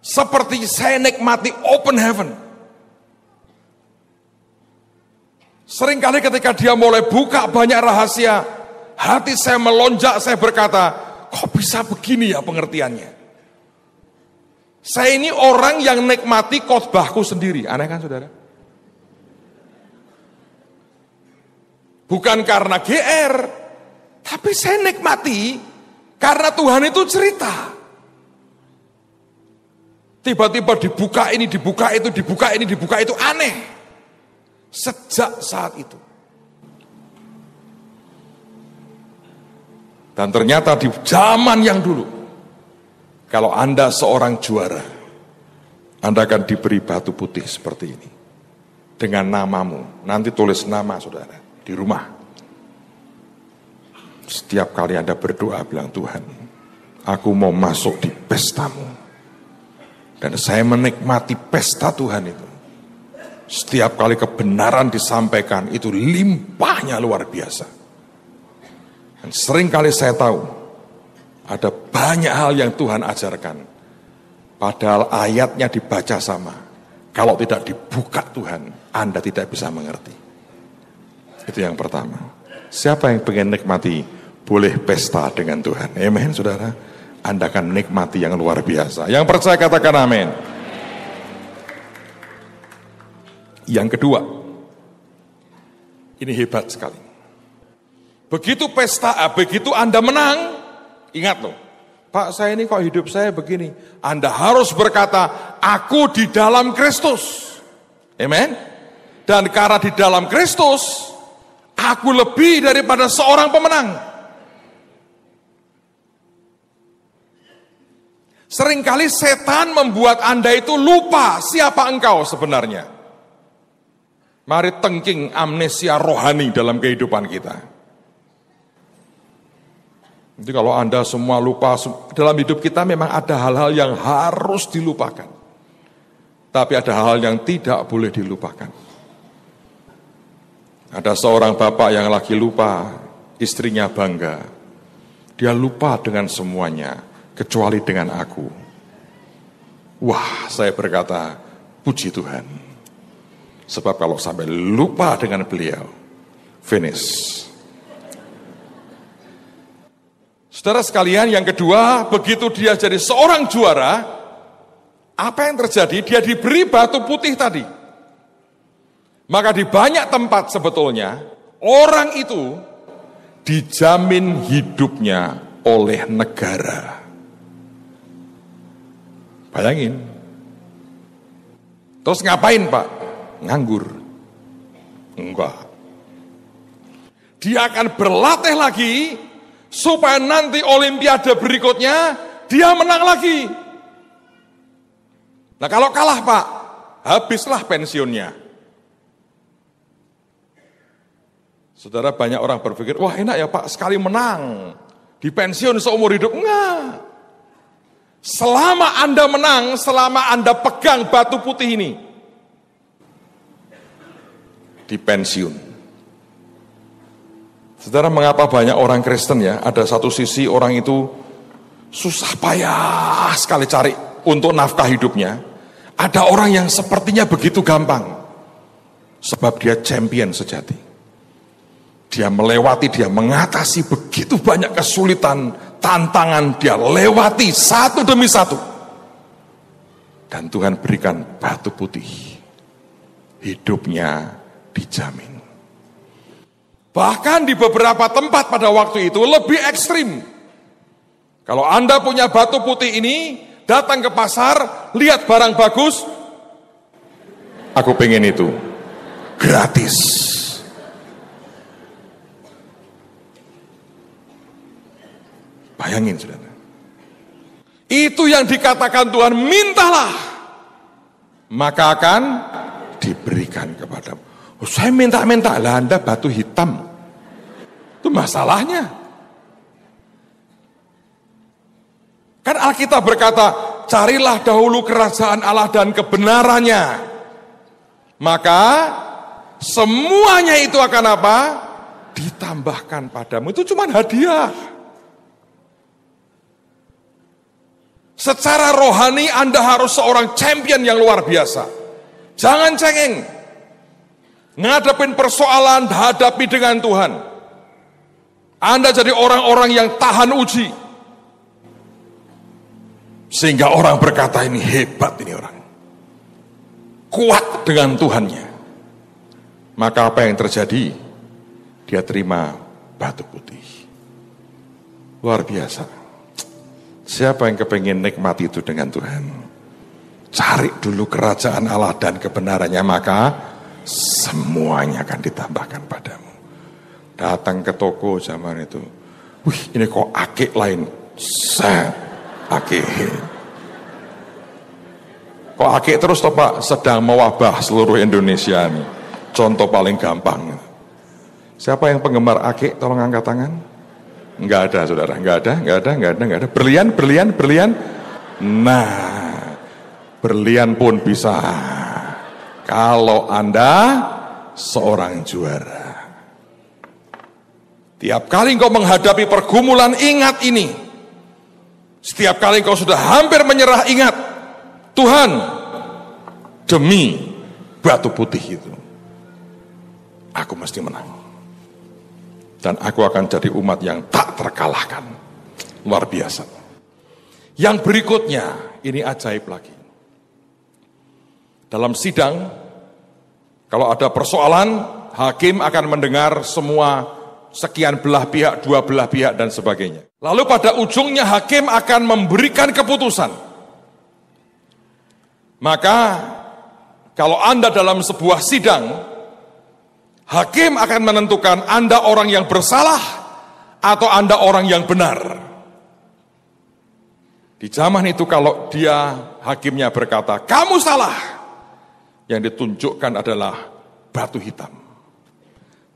seperti saya nikmati open heaven. Seringkali ketika dia mulai buka banyak rahasia, hati saya melonjak, saya berkata, kok bisa begini ya pengertiannya? Saya ini orang yang nikmati kotbahku sendiri. Aneh kan saudara? Bukan karena GR, tapi saya nikmati karena Tuhan itu cerita. Tiba-tiba dibuka ini, dibuka itu, dibuka ini, dibuka itu aneh. Sejak saat itu. Dan ternyata di zaman yang dulu, kalau Anda seorang juara, Anda akan diberi batu putih seperti ini. Dengan namamu, nanti tulis nama saudara di rumah. Setiap kali Anda berdoa bilang Tuhan, aku mau masuk di pestamu. Dan saya menikmati pesta Tuhan itu. Setiap kali kebenaran disampaikan itu limpahnya luar biasa. Dan kali saya tahu ada banyak hal yang Tuhan ajarkan. Padahal ayatnya dibaca sama. Kalau tidak dibuka Tuhan, Anda tidak bisa mengerti. Itu yang pertama. Siapa yang pengen nikmati boleh pesta dengan Tuhan. Amin, saudara. Anda akan menikmati yang luar biasa. Yang percaya katakan amin. Yang kedua, ini hebat sekali. Begitu pesta, ah, begitu Anda menang, ingat loh, Pak saya ini kok hidup saya begini. Anda harus berkata, aku di dalam Kristus. Amen. Dan karena di dalam Kristus, aku lebih daripada seorang pemenang. Seringkali setan membuat Anda itu lupa siapa engkau sebenarnya. Mari tengking amnesia rohani dalam kehidupan kita. Jadi kalau Anda semua lupa, dalam hidup kita memang ada hal-hal yang harus dilupakan. Tapi ada hal-hal yang tidak boleh dilupakan. Ada seorang bapak yang lagi lupa, istrinya bangga. Dia lupa dengan semuanya, kecuali dengan aku. Wah, saya berkata, puji Tuhan. Sebab kalau sampai lupa dengan beliau, finish. Saudara sekalian, yang kedua, begitu dia jadi seorang juara, apa yang terjadi? Dia diberi batu putih tadi. Maka di banyak tempat sebetulnya, orang itu dijamin hidupnya oleh negara. Bayangin. Terus ngapain Pak? nganggur. Enggak. Dia akan berlatih lagi supaya nanti olimpiade berikutnya dia menang lagi. Nah kalau kalah Pak, habislah pensiunnya. Saudara banyak orang berpikir, wah enak ya Pak, sekali menang. Di pensiun seumur hidup, enggak. Selama Anda menang, selama Anda pegang batu putih ini, di pensiun. Saudara, mengapa banyak orang Kristen ya? Ada satu sisi orang itu susah payah sekali cari untuk nafkah hidupnya. Ada orang yang sepertinya begitu gampang. Sebab dia champion sejati. Dia melewati, dia mengatasi begitu banyak kesulitan, tantangan. Dia lewati satu demi satu. Dan Tuhan berikan batu putih. Hidupnya dijamin. Bahkan di beberapa tempat pada waktu itu lebih ekstrim. Kalau Anda punya batu putih ini, datang ke pasar, lihat barang bagus, aku pengen itu. Gratis. Bayangin saudara. Itu yang dikatakan Tuhan, mintalah. Maka akan diberikan kepadamu. Oh, saya minta-minta lah Anda batu hitam. Itu masalahnya. Kan Alkitab berkata, carilah dahulu kerajaan Allah dan kebenarannya. Maka semuanya itu akan apa? Ditambahkan padamu. Itu cuma hadiah. Secara rohani Anda harus seorang champion yang luar biasa. Jangan cengeng. Ngadepin persoalan hadapi dengan Tuhan. Anda jadi orang-orang yang tahan uji. Sehingga orang berkata ini hebat ini orang. Kuat dengan Tuhannya. Maka apa yang terjadi? Dia terima batu putih. Luar biasa. Siapa yang kepengen nikmati itu dengan Tuhan? Cari dulu kerajaan Allah dan kebenarannya maka semuanya akan ditambahkan padamu. Datang ke toko zaman itu, wih ini kok akik lain, set akik. Kok akik terus toh Pak, sedang mewabah seluruh Indonesia ini. Contoh paling gampang. Siapa yang penggemar ake? tolong angkat tangan. Enggak ada saudara, enggak ada, enggak ada, enggak ada, enggak ada. Berlian, berlian, berlian. Nah, berlian pun bisa kalau Anda seorang juara. Tiap kali engkau menghadapi pergumulan, ingat ini. Setiap kali engkau sudah hampir menyerah, ingat. Tuhan, demi batu putih itu, aku mesti menang. Dan aku akan jadi umat yang tak terkalahkan. Luar biasa. Yang berikutnya, ini ajaib lagi. Dalam sidang kalau ada persoalan, hakim akan mendengar semua sekian belah pihak, dua belah pihak, dan sebagainya. Lalu pada ujungnya hakim akan memberikan keputusan. Maka kalau Anda dalam sebuah sidang, hakim akan menentukan Anda orang yang bersalah atau Anda orang yang benar. Di zaman itu kalau dia hakimnya berkata, kamu salah, yang ditunjukkan adalah batu hitam.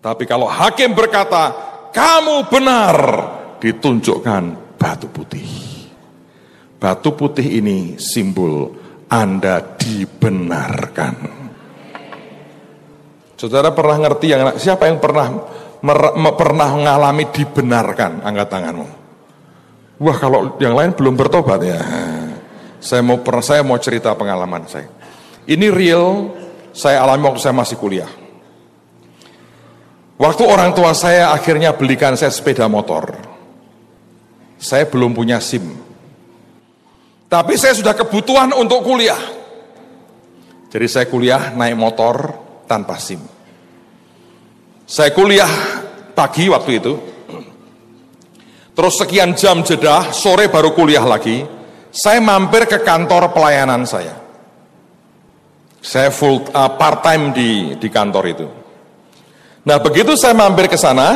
Tapi kalau hakim berkata, "Kamu benar," ditunjukkan batu putih. Batu putih ini simbol Anda dibenarkan. Saudara pernah ngerti yang siapa yang pernah mer, me, pernah mengalami dibenarkan? Angkat tanganmu. Wah, kalau yang lain belum bertobat ya. Saya mau saya mau cerita pengalaman saya. Ini real saya alami waktu saya masih kuliah. Waktu orang tua saya akhirnya belikan saya sepeda motor. Saya belum punya SIM. Tapi saya sudah kebutuhan untuk kuliah. Jadi saya kuliah naik motor tanpa SIM. Saya kuliah pagi waktu itu. Terus sekian jam jeda, sore baru kuliah lagi. Saya mampir ke kantor pelayanan saya. Saya full uh, part time di di kantor itu. Nah, begitu saya mampir ke sana,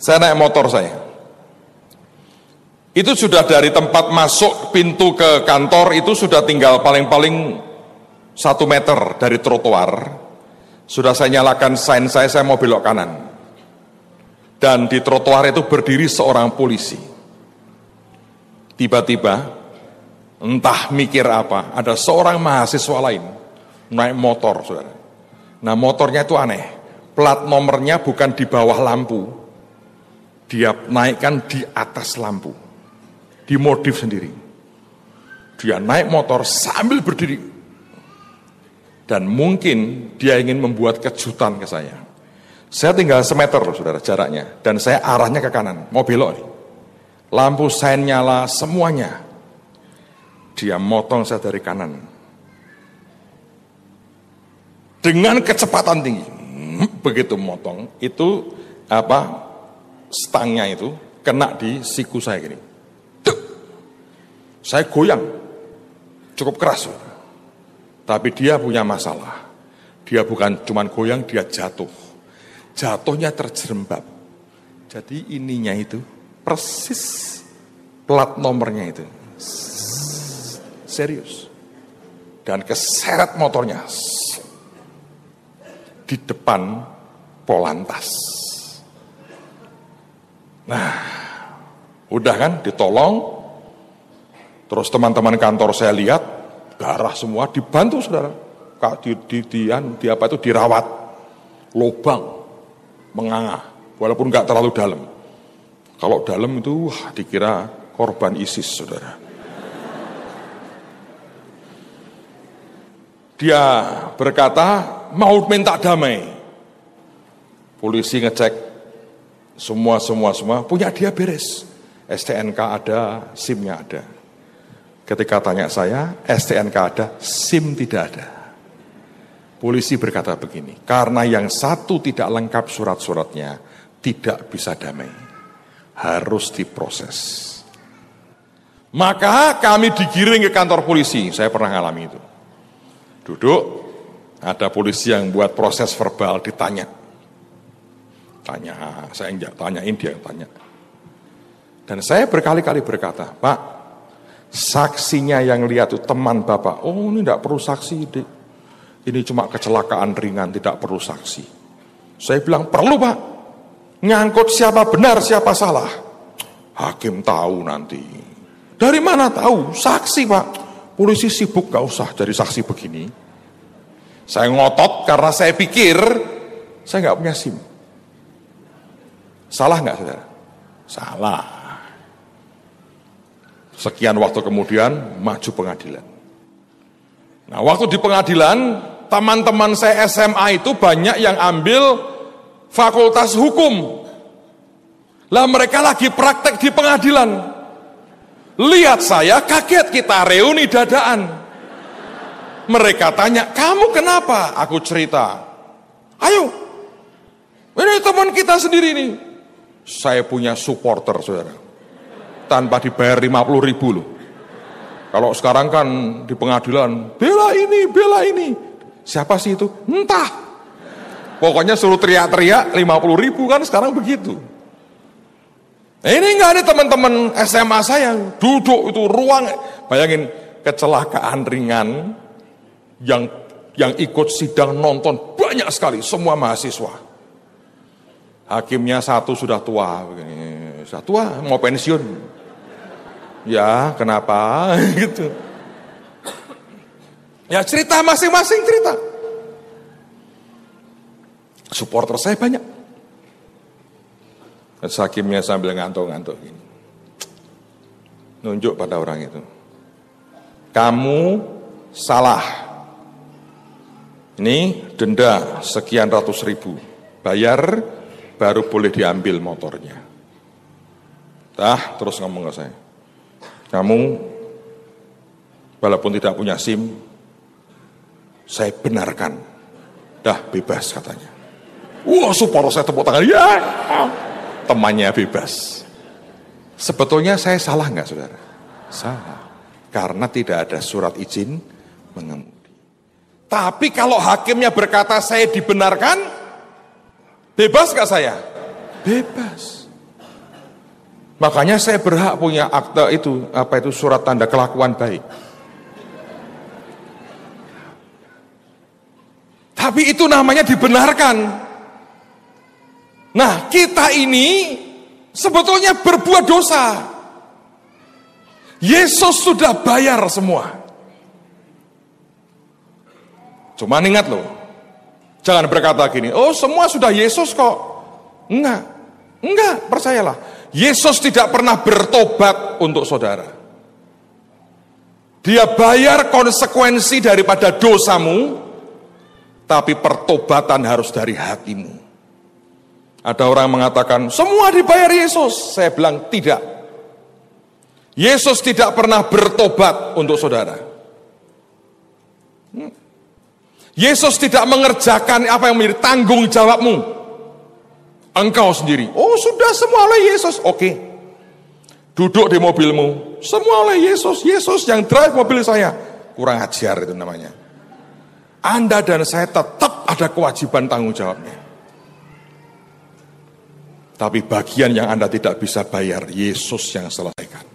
saya naik motor saya. Itu sudah dari tempat masuk pintu ke kantor itu sudah tinggal paling-paling satu meter dari trotoar. Sudah saya nyalakan sign saya, saya mau belok kanan. Dan di trotoar itu berdiri seorang polisi. Tiba-tiba, entah mikir apa, ada seorang mahasiswa lain naik motor saudara. Nah motornya itu aneh, plat nomornya bukan di bawah lampu, dia naikkan di atas lampu, di modif sendiri. Dia naik motor sambil berdiri. Dan mungkin dia ingin membuat kejutan ke saya. Saya tinggal semeter saudara jaraknya. Dan saya arahnya ke kanan, Mobil belok Lampu saya nyala semuanya. Dia motong saya dari kanan dengan kecepatan tinggi. Hmm, begitu motong, itu apa stangnya itu kena di siku saya gini. Tuh. Saya goyang. Cukup keras. Tapi dia punya masalah. Dia bukan cuman goyang, dia jatuh. Jatuhnya terjerembab. Jadi ininya itu persis plat nomornya itu. Serius. Dan keseret motornya di depan Polantas. Nah, udah kan ditolong. Terus teman-teman kantor saya lihat darah semua dibantu saudara. Kak di, di, di, anu, di apa itu dirawat lubang menganga walaupun nggak terlalu dalam. Kalau dalam itu wah, dikira korban ISIS saudara. Dia berkata, mau minta damai. Polisi ngecek semua semua semua punya dia beres. STNK ada, SIM-nya ada. Ketika tanya saya, STNK ada, SIM tidak ada. Polisi berkata begini, karena yang satu tidak lengkap surat-suratnya, tidak bisa damai. Harus diproses. Maka kami digiring ke kantor polisi. Saya pernah alami itu. Duduk, ada polisi yang buat proses verbal ditanya. Tanya, saya enggak tanyain dia yang tanya. Dan saya berkali-kali berkata, Pak, saksinya yang lihat itu teman Bapak. Oh ini tidak perlu saksi, dek. Ini cuma kecelakaan ringan, tidak perlu saksi. Saya bilang, perlu Pak. Ngangkut siapa benar, siapa salah. Hakim tahu nanti. Dari mana tahu? Saksi Pak polisi sibuk gak usah jadi saksi begini. Saya ngotot karena saya pikir saya nggak punya SIM. Salah nggak saudara? Salah. Sekian waktu kemudian maju pengadilan. Nah waktu di pengadilan teman-teman saya SMA itu banyak yang ambil fakultas hukum. Lah mereka lagi praktek di pengadilan. Lihat saya kaget kita reuni dadaan. Mereka tanya, kamu kenapa? Aku cerita. Ayo, ini teman kita sendiri nih. Saya punya supporter saudara. Tanpa dibayar 50 ribu loh. Kalau sekarang kan di pengadilan, bela ini, bela ini. Siapa sih itu? Entah. Pokoknya suruh teriak-teriak 50 ribu kan sekarang begitu. Ini enggak ada teman-teman SMA saya duduk itu ruang. Bayangin kecelakaan ringan yang yang ikut sidang nonton banyak sekali semua mahasiswa. Hakimnya satu sudah tua, begini, sudah tua mau pensiun. Ya kenapa gitu? Ya cerita masing-masing cerita. Supporter saya banyak. Sakimnya sambil ngantuk-ngantuk ini, Nunjuk pada orang itu. Kamu salah. Ini denda sekian ratus ribu. Bayar baru boleh diambil motornya. Dah terus ngomong ke saya. Kamu walaupun tidak punya SIM, saya benarkan. Dah bebas katanya. Wah, support saya tepuk tangan. Ya. Yeah temannya bebas. Sebetulnya saya salah nggak saudara? Salah. Karena tidak ada surat izin mengemudi. Tapi kalau hakimnya berkata saya dibenarkan, bebas nggak saya? Bebas. Makanya saya berhak punya akta itu, apa itu surat tanda kelakuan baik. Tapi itu namanya dibenarkan. Nah, kita ini sebetulnya berbuat dosa. Yesus sudah bayar semua. Cuma ingat loh, jangan berkata gini, oh semua sudah Yesus kok. Enggak, enggak, percayalah. Yesus tidak pernah bertobat untuk saudara. Dia bayar konsekuensi daripada dosamu, tapi pertobatan harus dari hatimu. Ada orang mengatakan, semua dibayar Yesus. Saya bilang, tidak. Yesus tidak pernah bertobat untuk saudara. Hmm. Yesus tidak mengerjakan apa yang menjadi tanggung jawabmu. Engkau sendiri. Oh sudah semua oleh Yesus. Oke. Duduk di mobilmu. Semua oleh Yesus. Yesus yang drive mobil saya. Kurang ajar itu namanya. Anda dan saya tetap ada kewajiban tanggung jawabnya. Tapi bagian yang Anda tidak bisa bayar, Yesus yang selesaikan.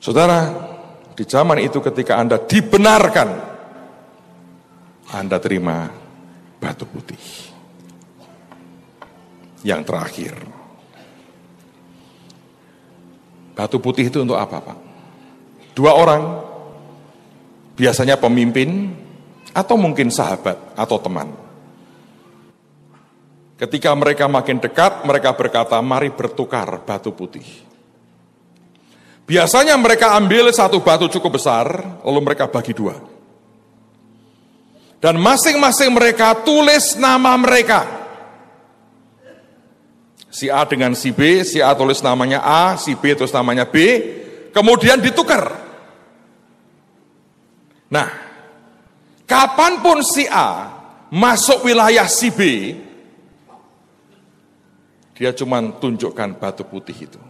Saudara, di zaman itu ketika Anda dibenarkan, Anda terima batu putih. Yang terakhir. Batu putih itu untuk apa, Pak? Dua orang, biasanya pemimpin, atau mungkin sahabat, atau teman Ketika mereka makin dekat, mereka berkata, "Mari bertukar batu putih." Biasanya mereka ambil satu batu cukup besar, lalu mereka bagi dua. Dan masing-masing mereka tulis nama mereka. Si A dengan si B, si A tulis namanya A, si B tulis namanya B, kemudian ditukar. Nah, kapanpun si A masuk wilayah si B, dia cuma tunjukkan batu putih itu.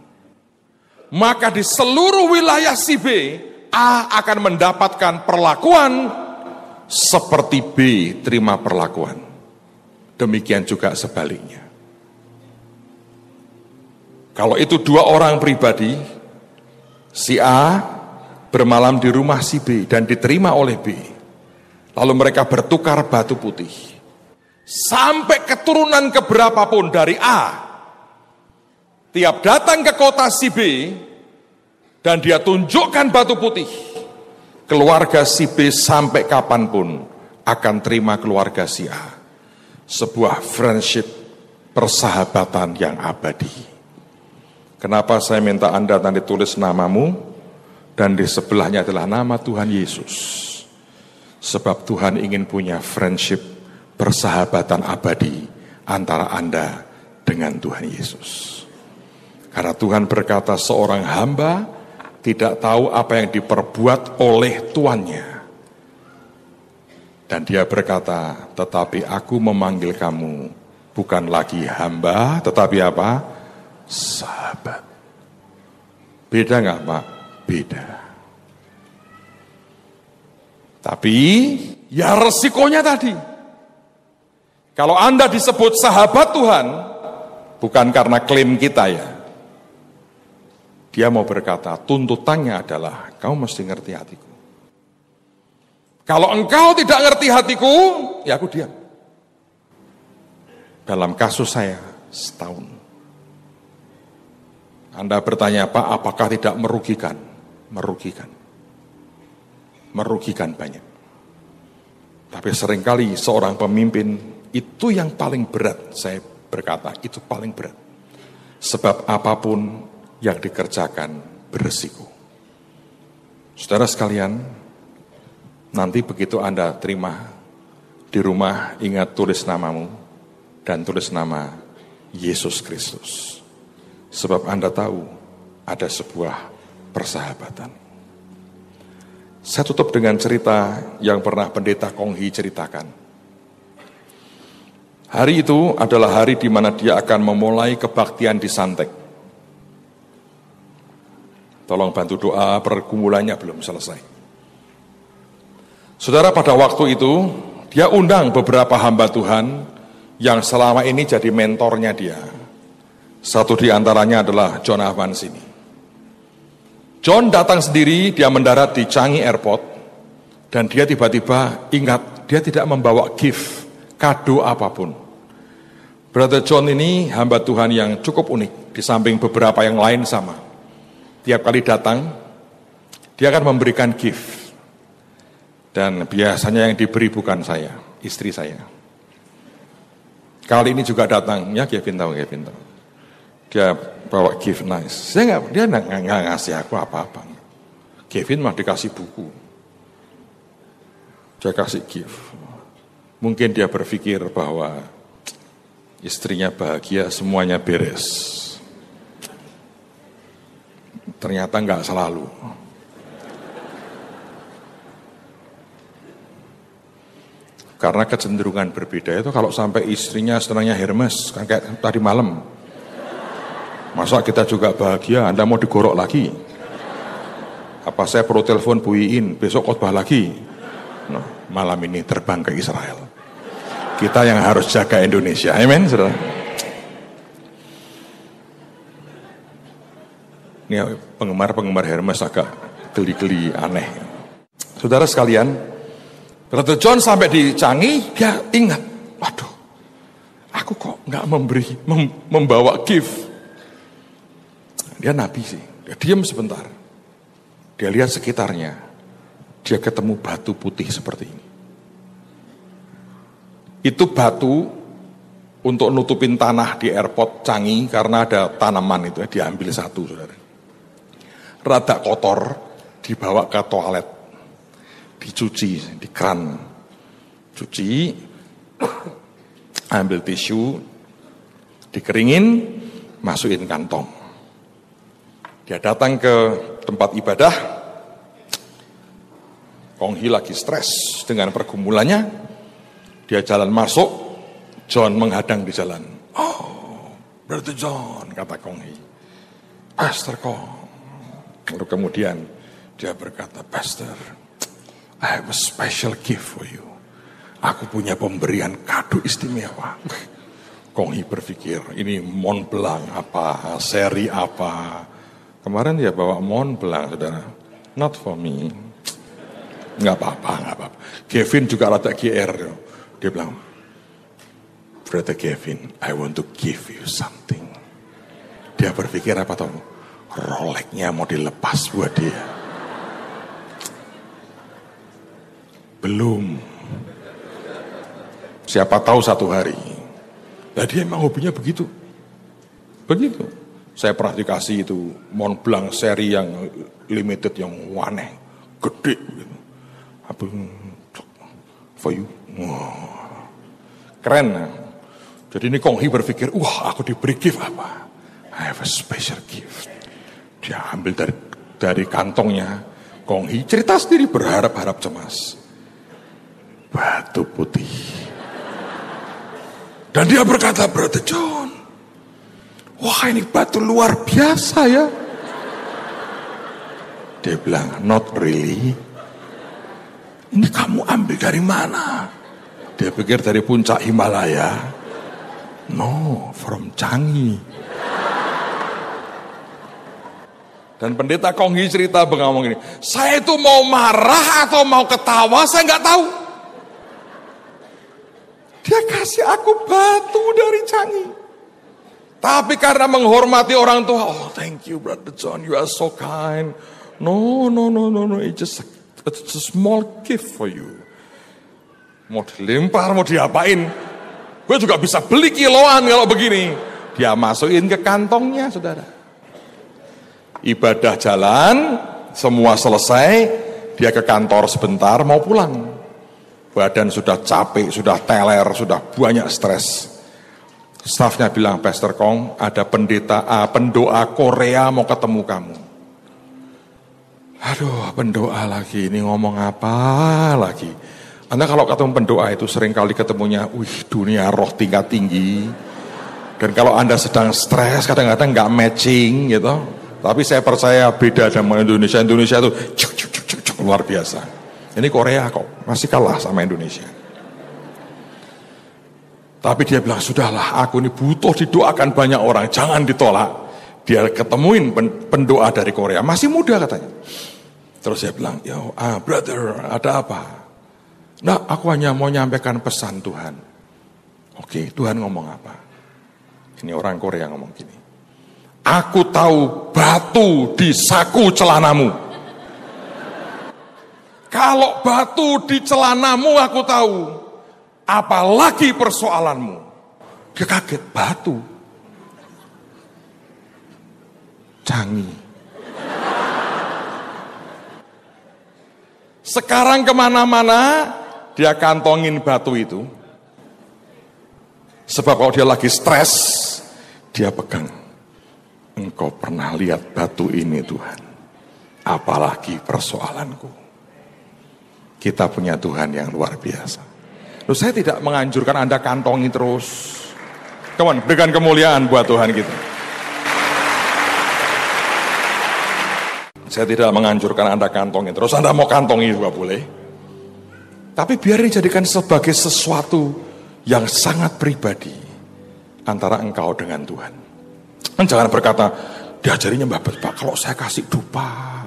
Maka di seluruh wilayah si B, A akan mendapatkan perlakuan seperti B terima perlakuan. Demikian juga sebaliknya. Kalau itu dua orang pribadi, si A bermalam di rumah si B dan diterima oleh B. Lalu mereka bertukar batu putih. Sampai keturunan keberapapun dari A tiap datang ke kota si B dan dia tunjukkan batu putih, keluarga si B sampai kapanpun akan terima keluarga si A. Sebuah friendship persahabatan yang abadi. Kenapa saya minta Anda tanda tulis namamu dan di sebelahnya adalah nama Tuhan Yesus. Sebab Tuhan ingin punya friendship persahabatan abadi antara Anda dengan Tuhan Yesus. Karena Tuhan berkata seorang hamba tidak tahu apa yang diperbuat oleh tuannya. Dan dia berkata, tetapi aku memanggil kamu bukan lagi hamba, tetapi apa? Sahabat. Beda nggak Pak? Beda. Tapi ya resikonya tadi. Kalau Anda disebut sahabat Tuhan, bukan karena klaim kita ya, dia mau berkata, tuntutannya adalah kau mesti ngerti hatiku. Kalau engkau tidak ngerti hatiku, ya aku diam. Dalam kasus saya, setahun. Anda bertanya, Pak, apakah tidak merugikan? Merugikan. Merugikan banyak. Tapi seringkali seorang pemimpin itu yang paling berat, saya berkata, itu paling berat. Sebab apapun yang dikerjakan beresiko. Saudara sekalian, nanti begitu Anda terima di rumah, ingat tulis namamu dan tulis nama Yesus Kristus. Sebab Anda tahu ada sebuah persahabatan. Saya tutup dengan cerita yang pernah pendeta Konghi ceritakan. Hari itu adalah hari di mana dia akan memulai kebaktian di Santek. Tolong bantu doa, pergumulannya belum selesai. Saudara pada waktu itu, dia undang beberapa hamba Tuhan yang selama ini jadi mentornya dia. Satu di antaranya adalah John Evans ini. John datang sendiri, dia mendarat di Changi Airport. Dan dia tiba-tiba ingat, dia tidak membawa gift, kado apapun. Brother John ini hamba Tuhan yang cukup unik, di samping beberapa yang lain sama tiap kali datang, dia akan memberikan gift. Dan biasanya yang diberi bukan saya, istri saya. Kali ini juga datang, ya Kevin tahu, Kevin tahu. Dia bawa gift nice. Saya nggak, dia nggak ngasih aku apa-apa. Kevin mah dikasih buku. Dia kasih gift. Mungkin dia berpikir bahwa istrinya bahagia, semuanya beres. Ternyata nggak selalu. Karena kecenderungan berbeda itu kalau sampai istrinya senangnya Hermes, kan kayak tadi malam. Masa kita juga bahagia, Anda mau digorok lagi? Apa saya perlu telepon Bu Iin, besok khotbah lagi? Nah, malam ini terbang ke Israel. Kita yang harus jaga Indonesia, Amen? saudara. Ini penggemar-penggemar Hermes agak geli-geli aneh. Saudara sekalian, Brother John sampai di Canggih, dia ingat, waduh, aku kok nggak memberi, mem, membawa gift. Dia nabi sih, dia diam sebentar. Dia lihat sekitarnya, dia ketemu batu putih seperti ini. Itu batu untuk nutupin tanah di airport Canggih karena ada tanaman itu, ya diambil satu saudara rada kotor dibawa ke toilet dicuci di keran cuci ambil tisu dikeringin masukin kantong dia datang ke tempat ibadah Konghi lagi stres dengan pergumulannya dia jalan masuk John menghadang di jalan oh Brother John kata Konghi Pastor Kong Lalu kemudian dia berkata, Pastor, I have a special gift for you. Aku punya pemberian kado istimewa. Konghi berpikir, ini Mont Blanc apa, seri apa. Kemarin dia bawa Mont Blanc, saudara. Not for me. Nggak apa-apa, nggak apa-apa. Kevin juga rata GR. Dia bilang, Brother Kevin, I want to give you something. Dia berpikir apa tau? Roleknya mau dilepas buat dia. Belum. Siapa tahu satu hari. Nah dia emang hobinya begitu. Begitu. Saya pernah dikasih itu Mont Blanc seri yang limited yang aneh. Gede. Gitu. Apa? For you. Wow. Keren. Nah. Jadi ini Konghi berpikir, wah aku diberi gift apa? I have a special gift. Dia ambil dari dari kantongnya Kong cerita sendiri berharap-harap cemas. Batu putih. Dan dia berkata, Brother John, wah ini batu luar biasa ya. Dia bilang, not really. Ini kamu ambil dari mana? Dia pikir dari puncak Himalaya. No, from Changi. Dan pendeta Konghi cerita bengong ini, saya itu mau marah atau mau ketawa, saya nggak tahu. Dia kasih aku batu dari canggih. Tapi karena menghormati orang tua, oh thank you brother John, you are so kind. No, no, no, no, no, it's just a, it's a small gift for you. Mau dilempar, mau diapain? Gue juga bisa beli kiloan kalau begini. Dia masukin ke kantongnya, saudara ibadah jalan, semua selesai, dia ke kantor sebentar mau pulang. Badan sudah capek, sudah teler, sudah banyak stres. Stafnya bilang, Pastor Kong, ada pendeta, ah, pendoa Korea mau ketemu kamu. Aduh, pendoa lagi, ini ngomong apa lagi? Anda kalau ketemu pendoa itu sering kali ketemunya, wih dunia roh tingkat tinggi. Dan kalau Anda sedang stres, kadang-kadang nggak matching gitu tapi saya percaya beda sama Indonesia. Indonesia itu cuk, cuk, cuk, cuk, cuk, luar biasa. Ini Korea kok masih kalah sama Indonesia. Tapi dia bilang, sudahlah aku ini butuh didoakan banyak orang, jangan ditolak. Dia ketemuin pendoa dari Korea, masih muda katanya. Terus dia bilang, yo, ya, ah, brother, ada apa? Nah, aku hanya mau nyampaikan pesan Tuhan. Oke, Tuhan ngomong apa? Ini orang Korea ngomong gini. Aku tahu batu di saku celanamu. Kalau batu di celanamu aku tahu, apalagi persoalanmu. Dia kaget batu. Canggih. Sekarang kemana-mana dia kantongin batu itu. Sebab kalau dia lagi stres, dia pegang. Engkau pernah lihat batu ini Tuhan. Apalagi persoalanku. Kita punya Tuhan yang luar biasa. Loh, saya tidak menganjurkan Anda kantongi terus. Kawan, berikan kemuliaan buat Tuhan kita. Saya tidak menganjurkan Anda kantongi terus. Anda mau kantongi juga boleh. Tapi biar dijadikan sebagai sesuatu yang sangat pribadi antara engkau dengan Tuhan. Kan jangan berkata, diajarinya mbak, Pak, kalau saya kasih dupa,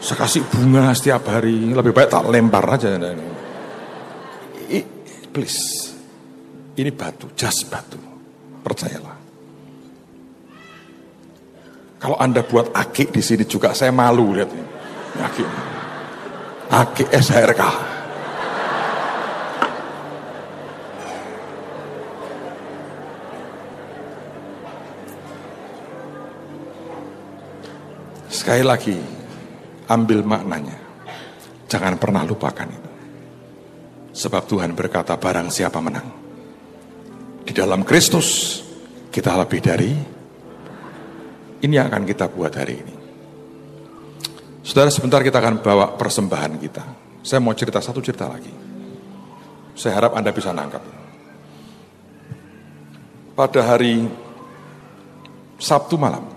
saya kasih bunga setiap hari, lebih baik tak lempar aja. please, ini batu, jas batu, percayalah. Kalau Anda buat akik di sini juga, saya malu lihat ini. Akik. Akik SHRK. Sekali lagi, ambil maknanya. Jangan pernah lupakan itu. Sebab Tuhan berkata barang siapa menang. Di dalam Kristus, kita lebih dari ini yang akan kita buat hari ini. Saudara sebentar kita akan bawa persembahan kita. Saya mau cerita satu cerita lagi. Saya harap Anda bisa nangkap. Pada hari Sabtu malam,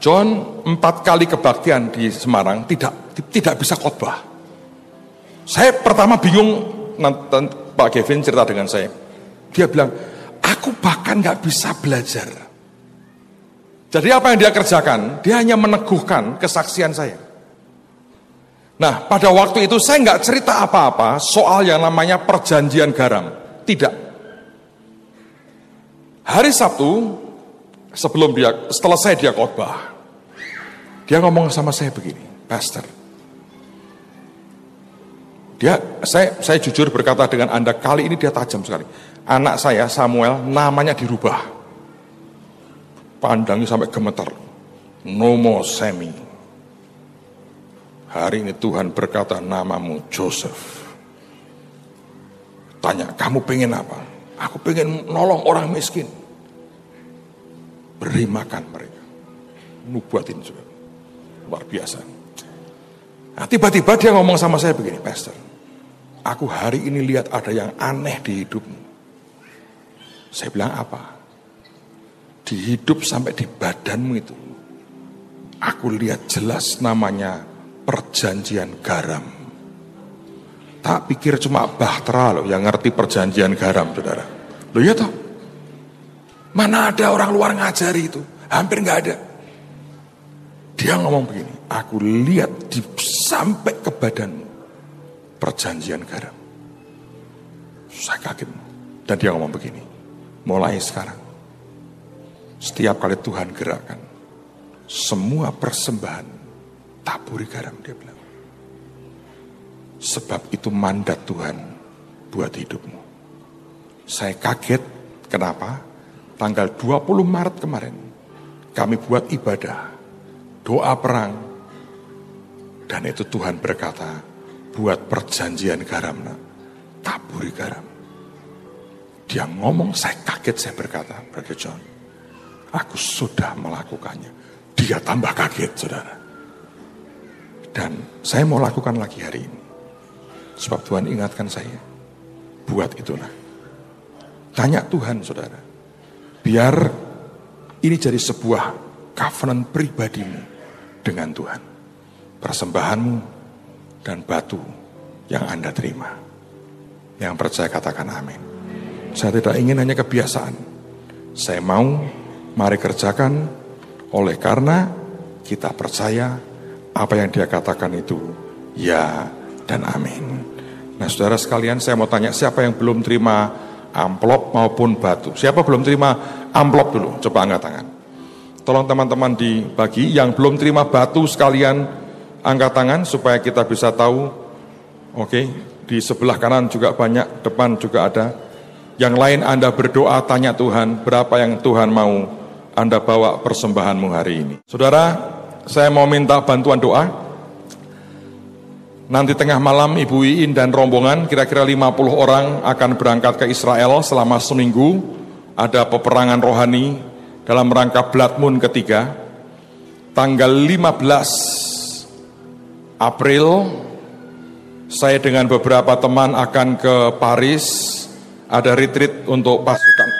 John empat kali kebaktian di Semarang tidak tidak bisa khotbah. Saya pertama bingung nonton Pak Kevin cerita dengan saya. Dia bilang, aku bahkan nggak bisa belajar. Jadi apa yang dia kerjakan? Dia hanya meneguhkan kesaksian saya. Nah, pada waktu itu saya nggak cerita apa-apa soal yang namanya perjanjian garam. Tidak. Hari Sabtu, sebelum dia setelah saya dia khotbah. Dia ngomong sama saya begini, pastor. Dia saya saya jujur berkata dengan Anda kali ini dia tajam sekali. Anak saya Samuel namanya dirubah. Pandangnya sampai gemeter. Nomo Semi. Hari ini Tuhan berkata namamu Joseph. Tanya, kamu pengen apa? Aku pengen nolong orang miskin beri makan mereka. Nubuatin juga. Luar biasa. Nah, tiba-tiba dia ngomong sama saya begini, Pastor. Aku hari ini lihat ada yang aneh di hidupmu. Saya bilang apa? Di hidup sampai di badanmu itu. Aku lihat jelas namanya perjanjian garam. Tak pikir cuma bahtera loh yang ngerti perjanjian garam, saudara. Loh iya toh? Mana ada orang luar ngajari itu? Hampir nggak ada. Dia ngomong begini, aku lihat di sampai ke badanmu perjanjian garam. Saya kaget. Dan dia ngomong begini, mulai sekarang. Setiap kali Tuhan gerakkan, semua persembahan taburi garam dia bilang. Sebab itu mandat Tuhan buat hidupmu. Saya kaget, kenapa? tanggal 20 Maret kemarin kami buat ibadah, doa perang. Dan itu Tuhan berkata, buat perjanjian garam, nak. taburi garam. Dia ngomong, saya kaget, saya berkata, Brother John, aku sudah melakukannya. Dia tambah kaget, saudara. Dan saya mau lakukan lagi hari ini. Sebab Tuhan ingatkan saya, buat itulah. Tanya Tuhan, saudara. Biar ini jadi sebuah covenant pribadimu dengan Tuhan. Persembahanmu dan batu yang Anda terima. Yang percaya katakan amin. Saya tidak ingin hanya kebiasaan. Saya mau mari kerjakan oleh karena kita percaya apa yang dia katakan itu ya dan amin. Nah saudara sekalian saya mau tanya siapa yang belum terima amplop maupun batu. Siapa belum terima amplop dulu? Coba angkat tangan. Tolong teman-teman dibagi yang belum terima batu sekalian angkat tangan supaya kita bisa tahu. Oke, okay, di sebelah kanan juga banyak, depan juga ada. Yang lain Anda berdoa tanya Tuhan, berapa yang Tuhan mau Anda bawa persembahanmu hari ini. Saudara, saya mau minta bantuan doa. Nanti tengah malam Ibu Iin dan rombongan kira-kira 50 orang akan berangkat ke Israel selama seminggu. Ada peperangan rohani dalam rangka Blood Moon ketiga. Tanggal 15 April saya dengan beberapa teman akan ke Paris. Ada retreat untuk pasukan.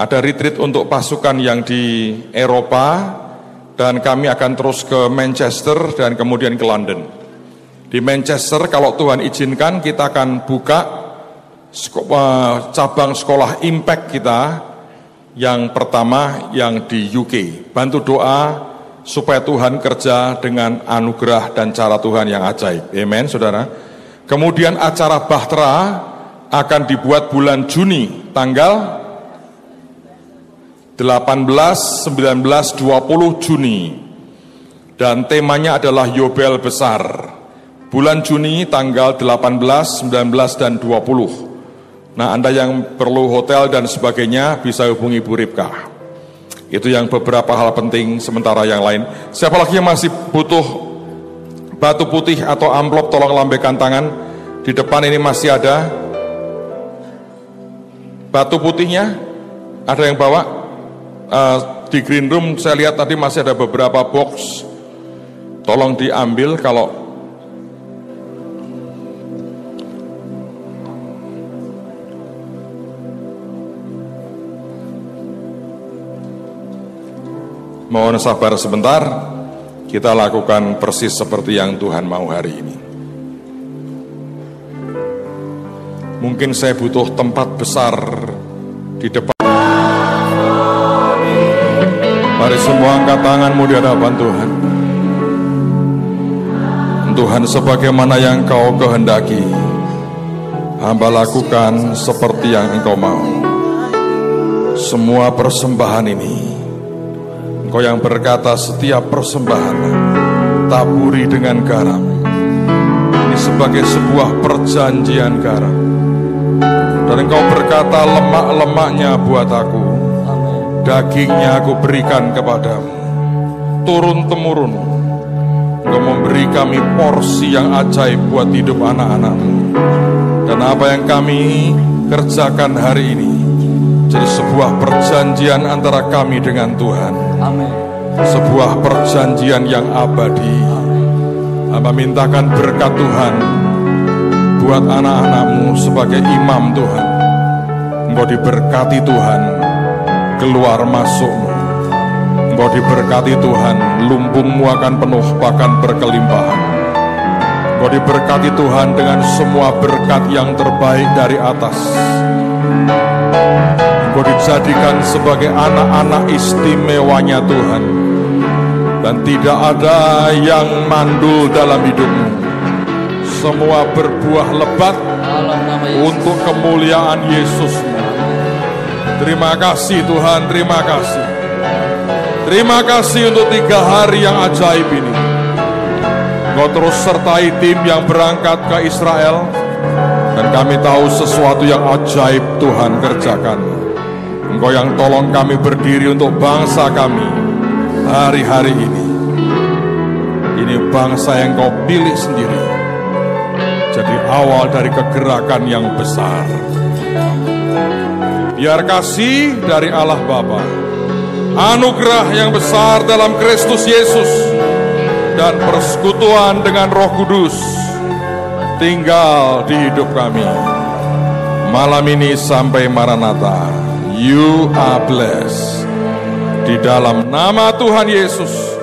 Ada retreat untuk pasukan yang di Eropa dan kami akan terus ke Manchester dan kemudian ke London. Di Manchester kalau Tuhan izinkan kita akan buka eh, cabang sekolah impact kita yang pertama yang di UK. Bantu doa supaya Tuhan kerja dengan anugerah dan cara Tuhan yang ajaib. Amin, saudara. Kemudian acara Bahtera akan dibuat bulan Juni, tanggal 18, 19, 20 Juni. Dan temanya adalah Yobel Besar. Bulan Juni tanggal 18, 19, dan 20. Nah, Anda yang perlu hotel dan sebagainya bisa hubungi Bu Ripka. Itu yang beberapa hal penting sementara yang lain. Siapa lagi yang masih butuh batu putih atau amplop tolong lambaikan tangan. Di depan ini masih ada batu putihnya. Ada yang bawa? uh, di green room saya lihat tadi masih ada beberapa box. Tolong diambil kalau Mohon sabar sebentar, kita lakukan persis seperti yang Tuhan mau hari ini. Mungkin saya butuh tempat besar di depan. Mari semua angkat tanganmu di hadapan Tuhan. Tuhan sebagaimana yang kau kehendaki, hamba lakukan seperti yang engkau mau. Semua persembahan ini, engkau yang berkata setiap persembahan, taburi dengan garam. Ini sebagai sebuah perjanjian garam. Dan engkau berkata lemak-lemaknya buat aku Dagingnya aku berikan kepadamu Turun-temurun Engkau memberi kami porsi yang ajaib buat hidup anak-anakmu Dan apa yang kami kerjakan hari ini Jadi sebuah perjanjian antara kami dengan Tuhan Amin. Sebuah perjanjian yang abadi Hamba mintakan berkat Tuhan Buat anak-anakmu sebagai imam Tuhan Engkau diberkati Tuhan keluar masukmu. Engkau diberkati Tuhan, lumbungmu akan penuh bahkan berkelimpahan. Engkau diberkati Tuhan dengan semua berkat yang terbaik dari atas. Engkau dijadikan sebagai anak-anak istimewanya Tuhan. Dan tidak ada yang mandul dalam hidupmu. Semua berbuah lebat untuk kemuliaan Yesus Terima kasih Tuhan, terima kasih. Terima kasih untuk tiga hari yang ajaib ini. Kau terus sertai tim yang berangkat ke Israel. Dan kami tahu sesuatu yang ajaib Tuhan kerjakan. Engkau yang tolong kami berdiri untuk bangsa kami hari-hari ini. Ini bangsa yang kau pilih sendiri. Jadi awal dari kegerakan yang besar. Biar kasih dari Allah Bapa, anugerah yang besar dalam Kristus Yesus dan persekutuan dengan Roh Kudus tinggal di hidup kami. Malam ini sampai Maranatha, you are blessed. Di dalam nama Tuhan Yesus,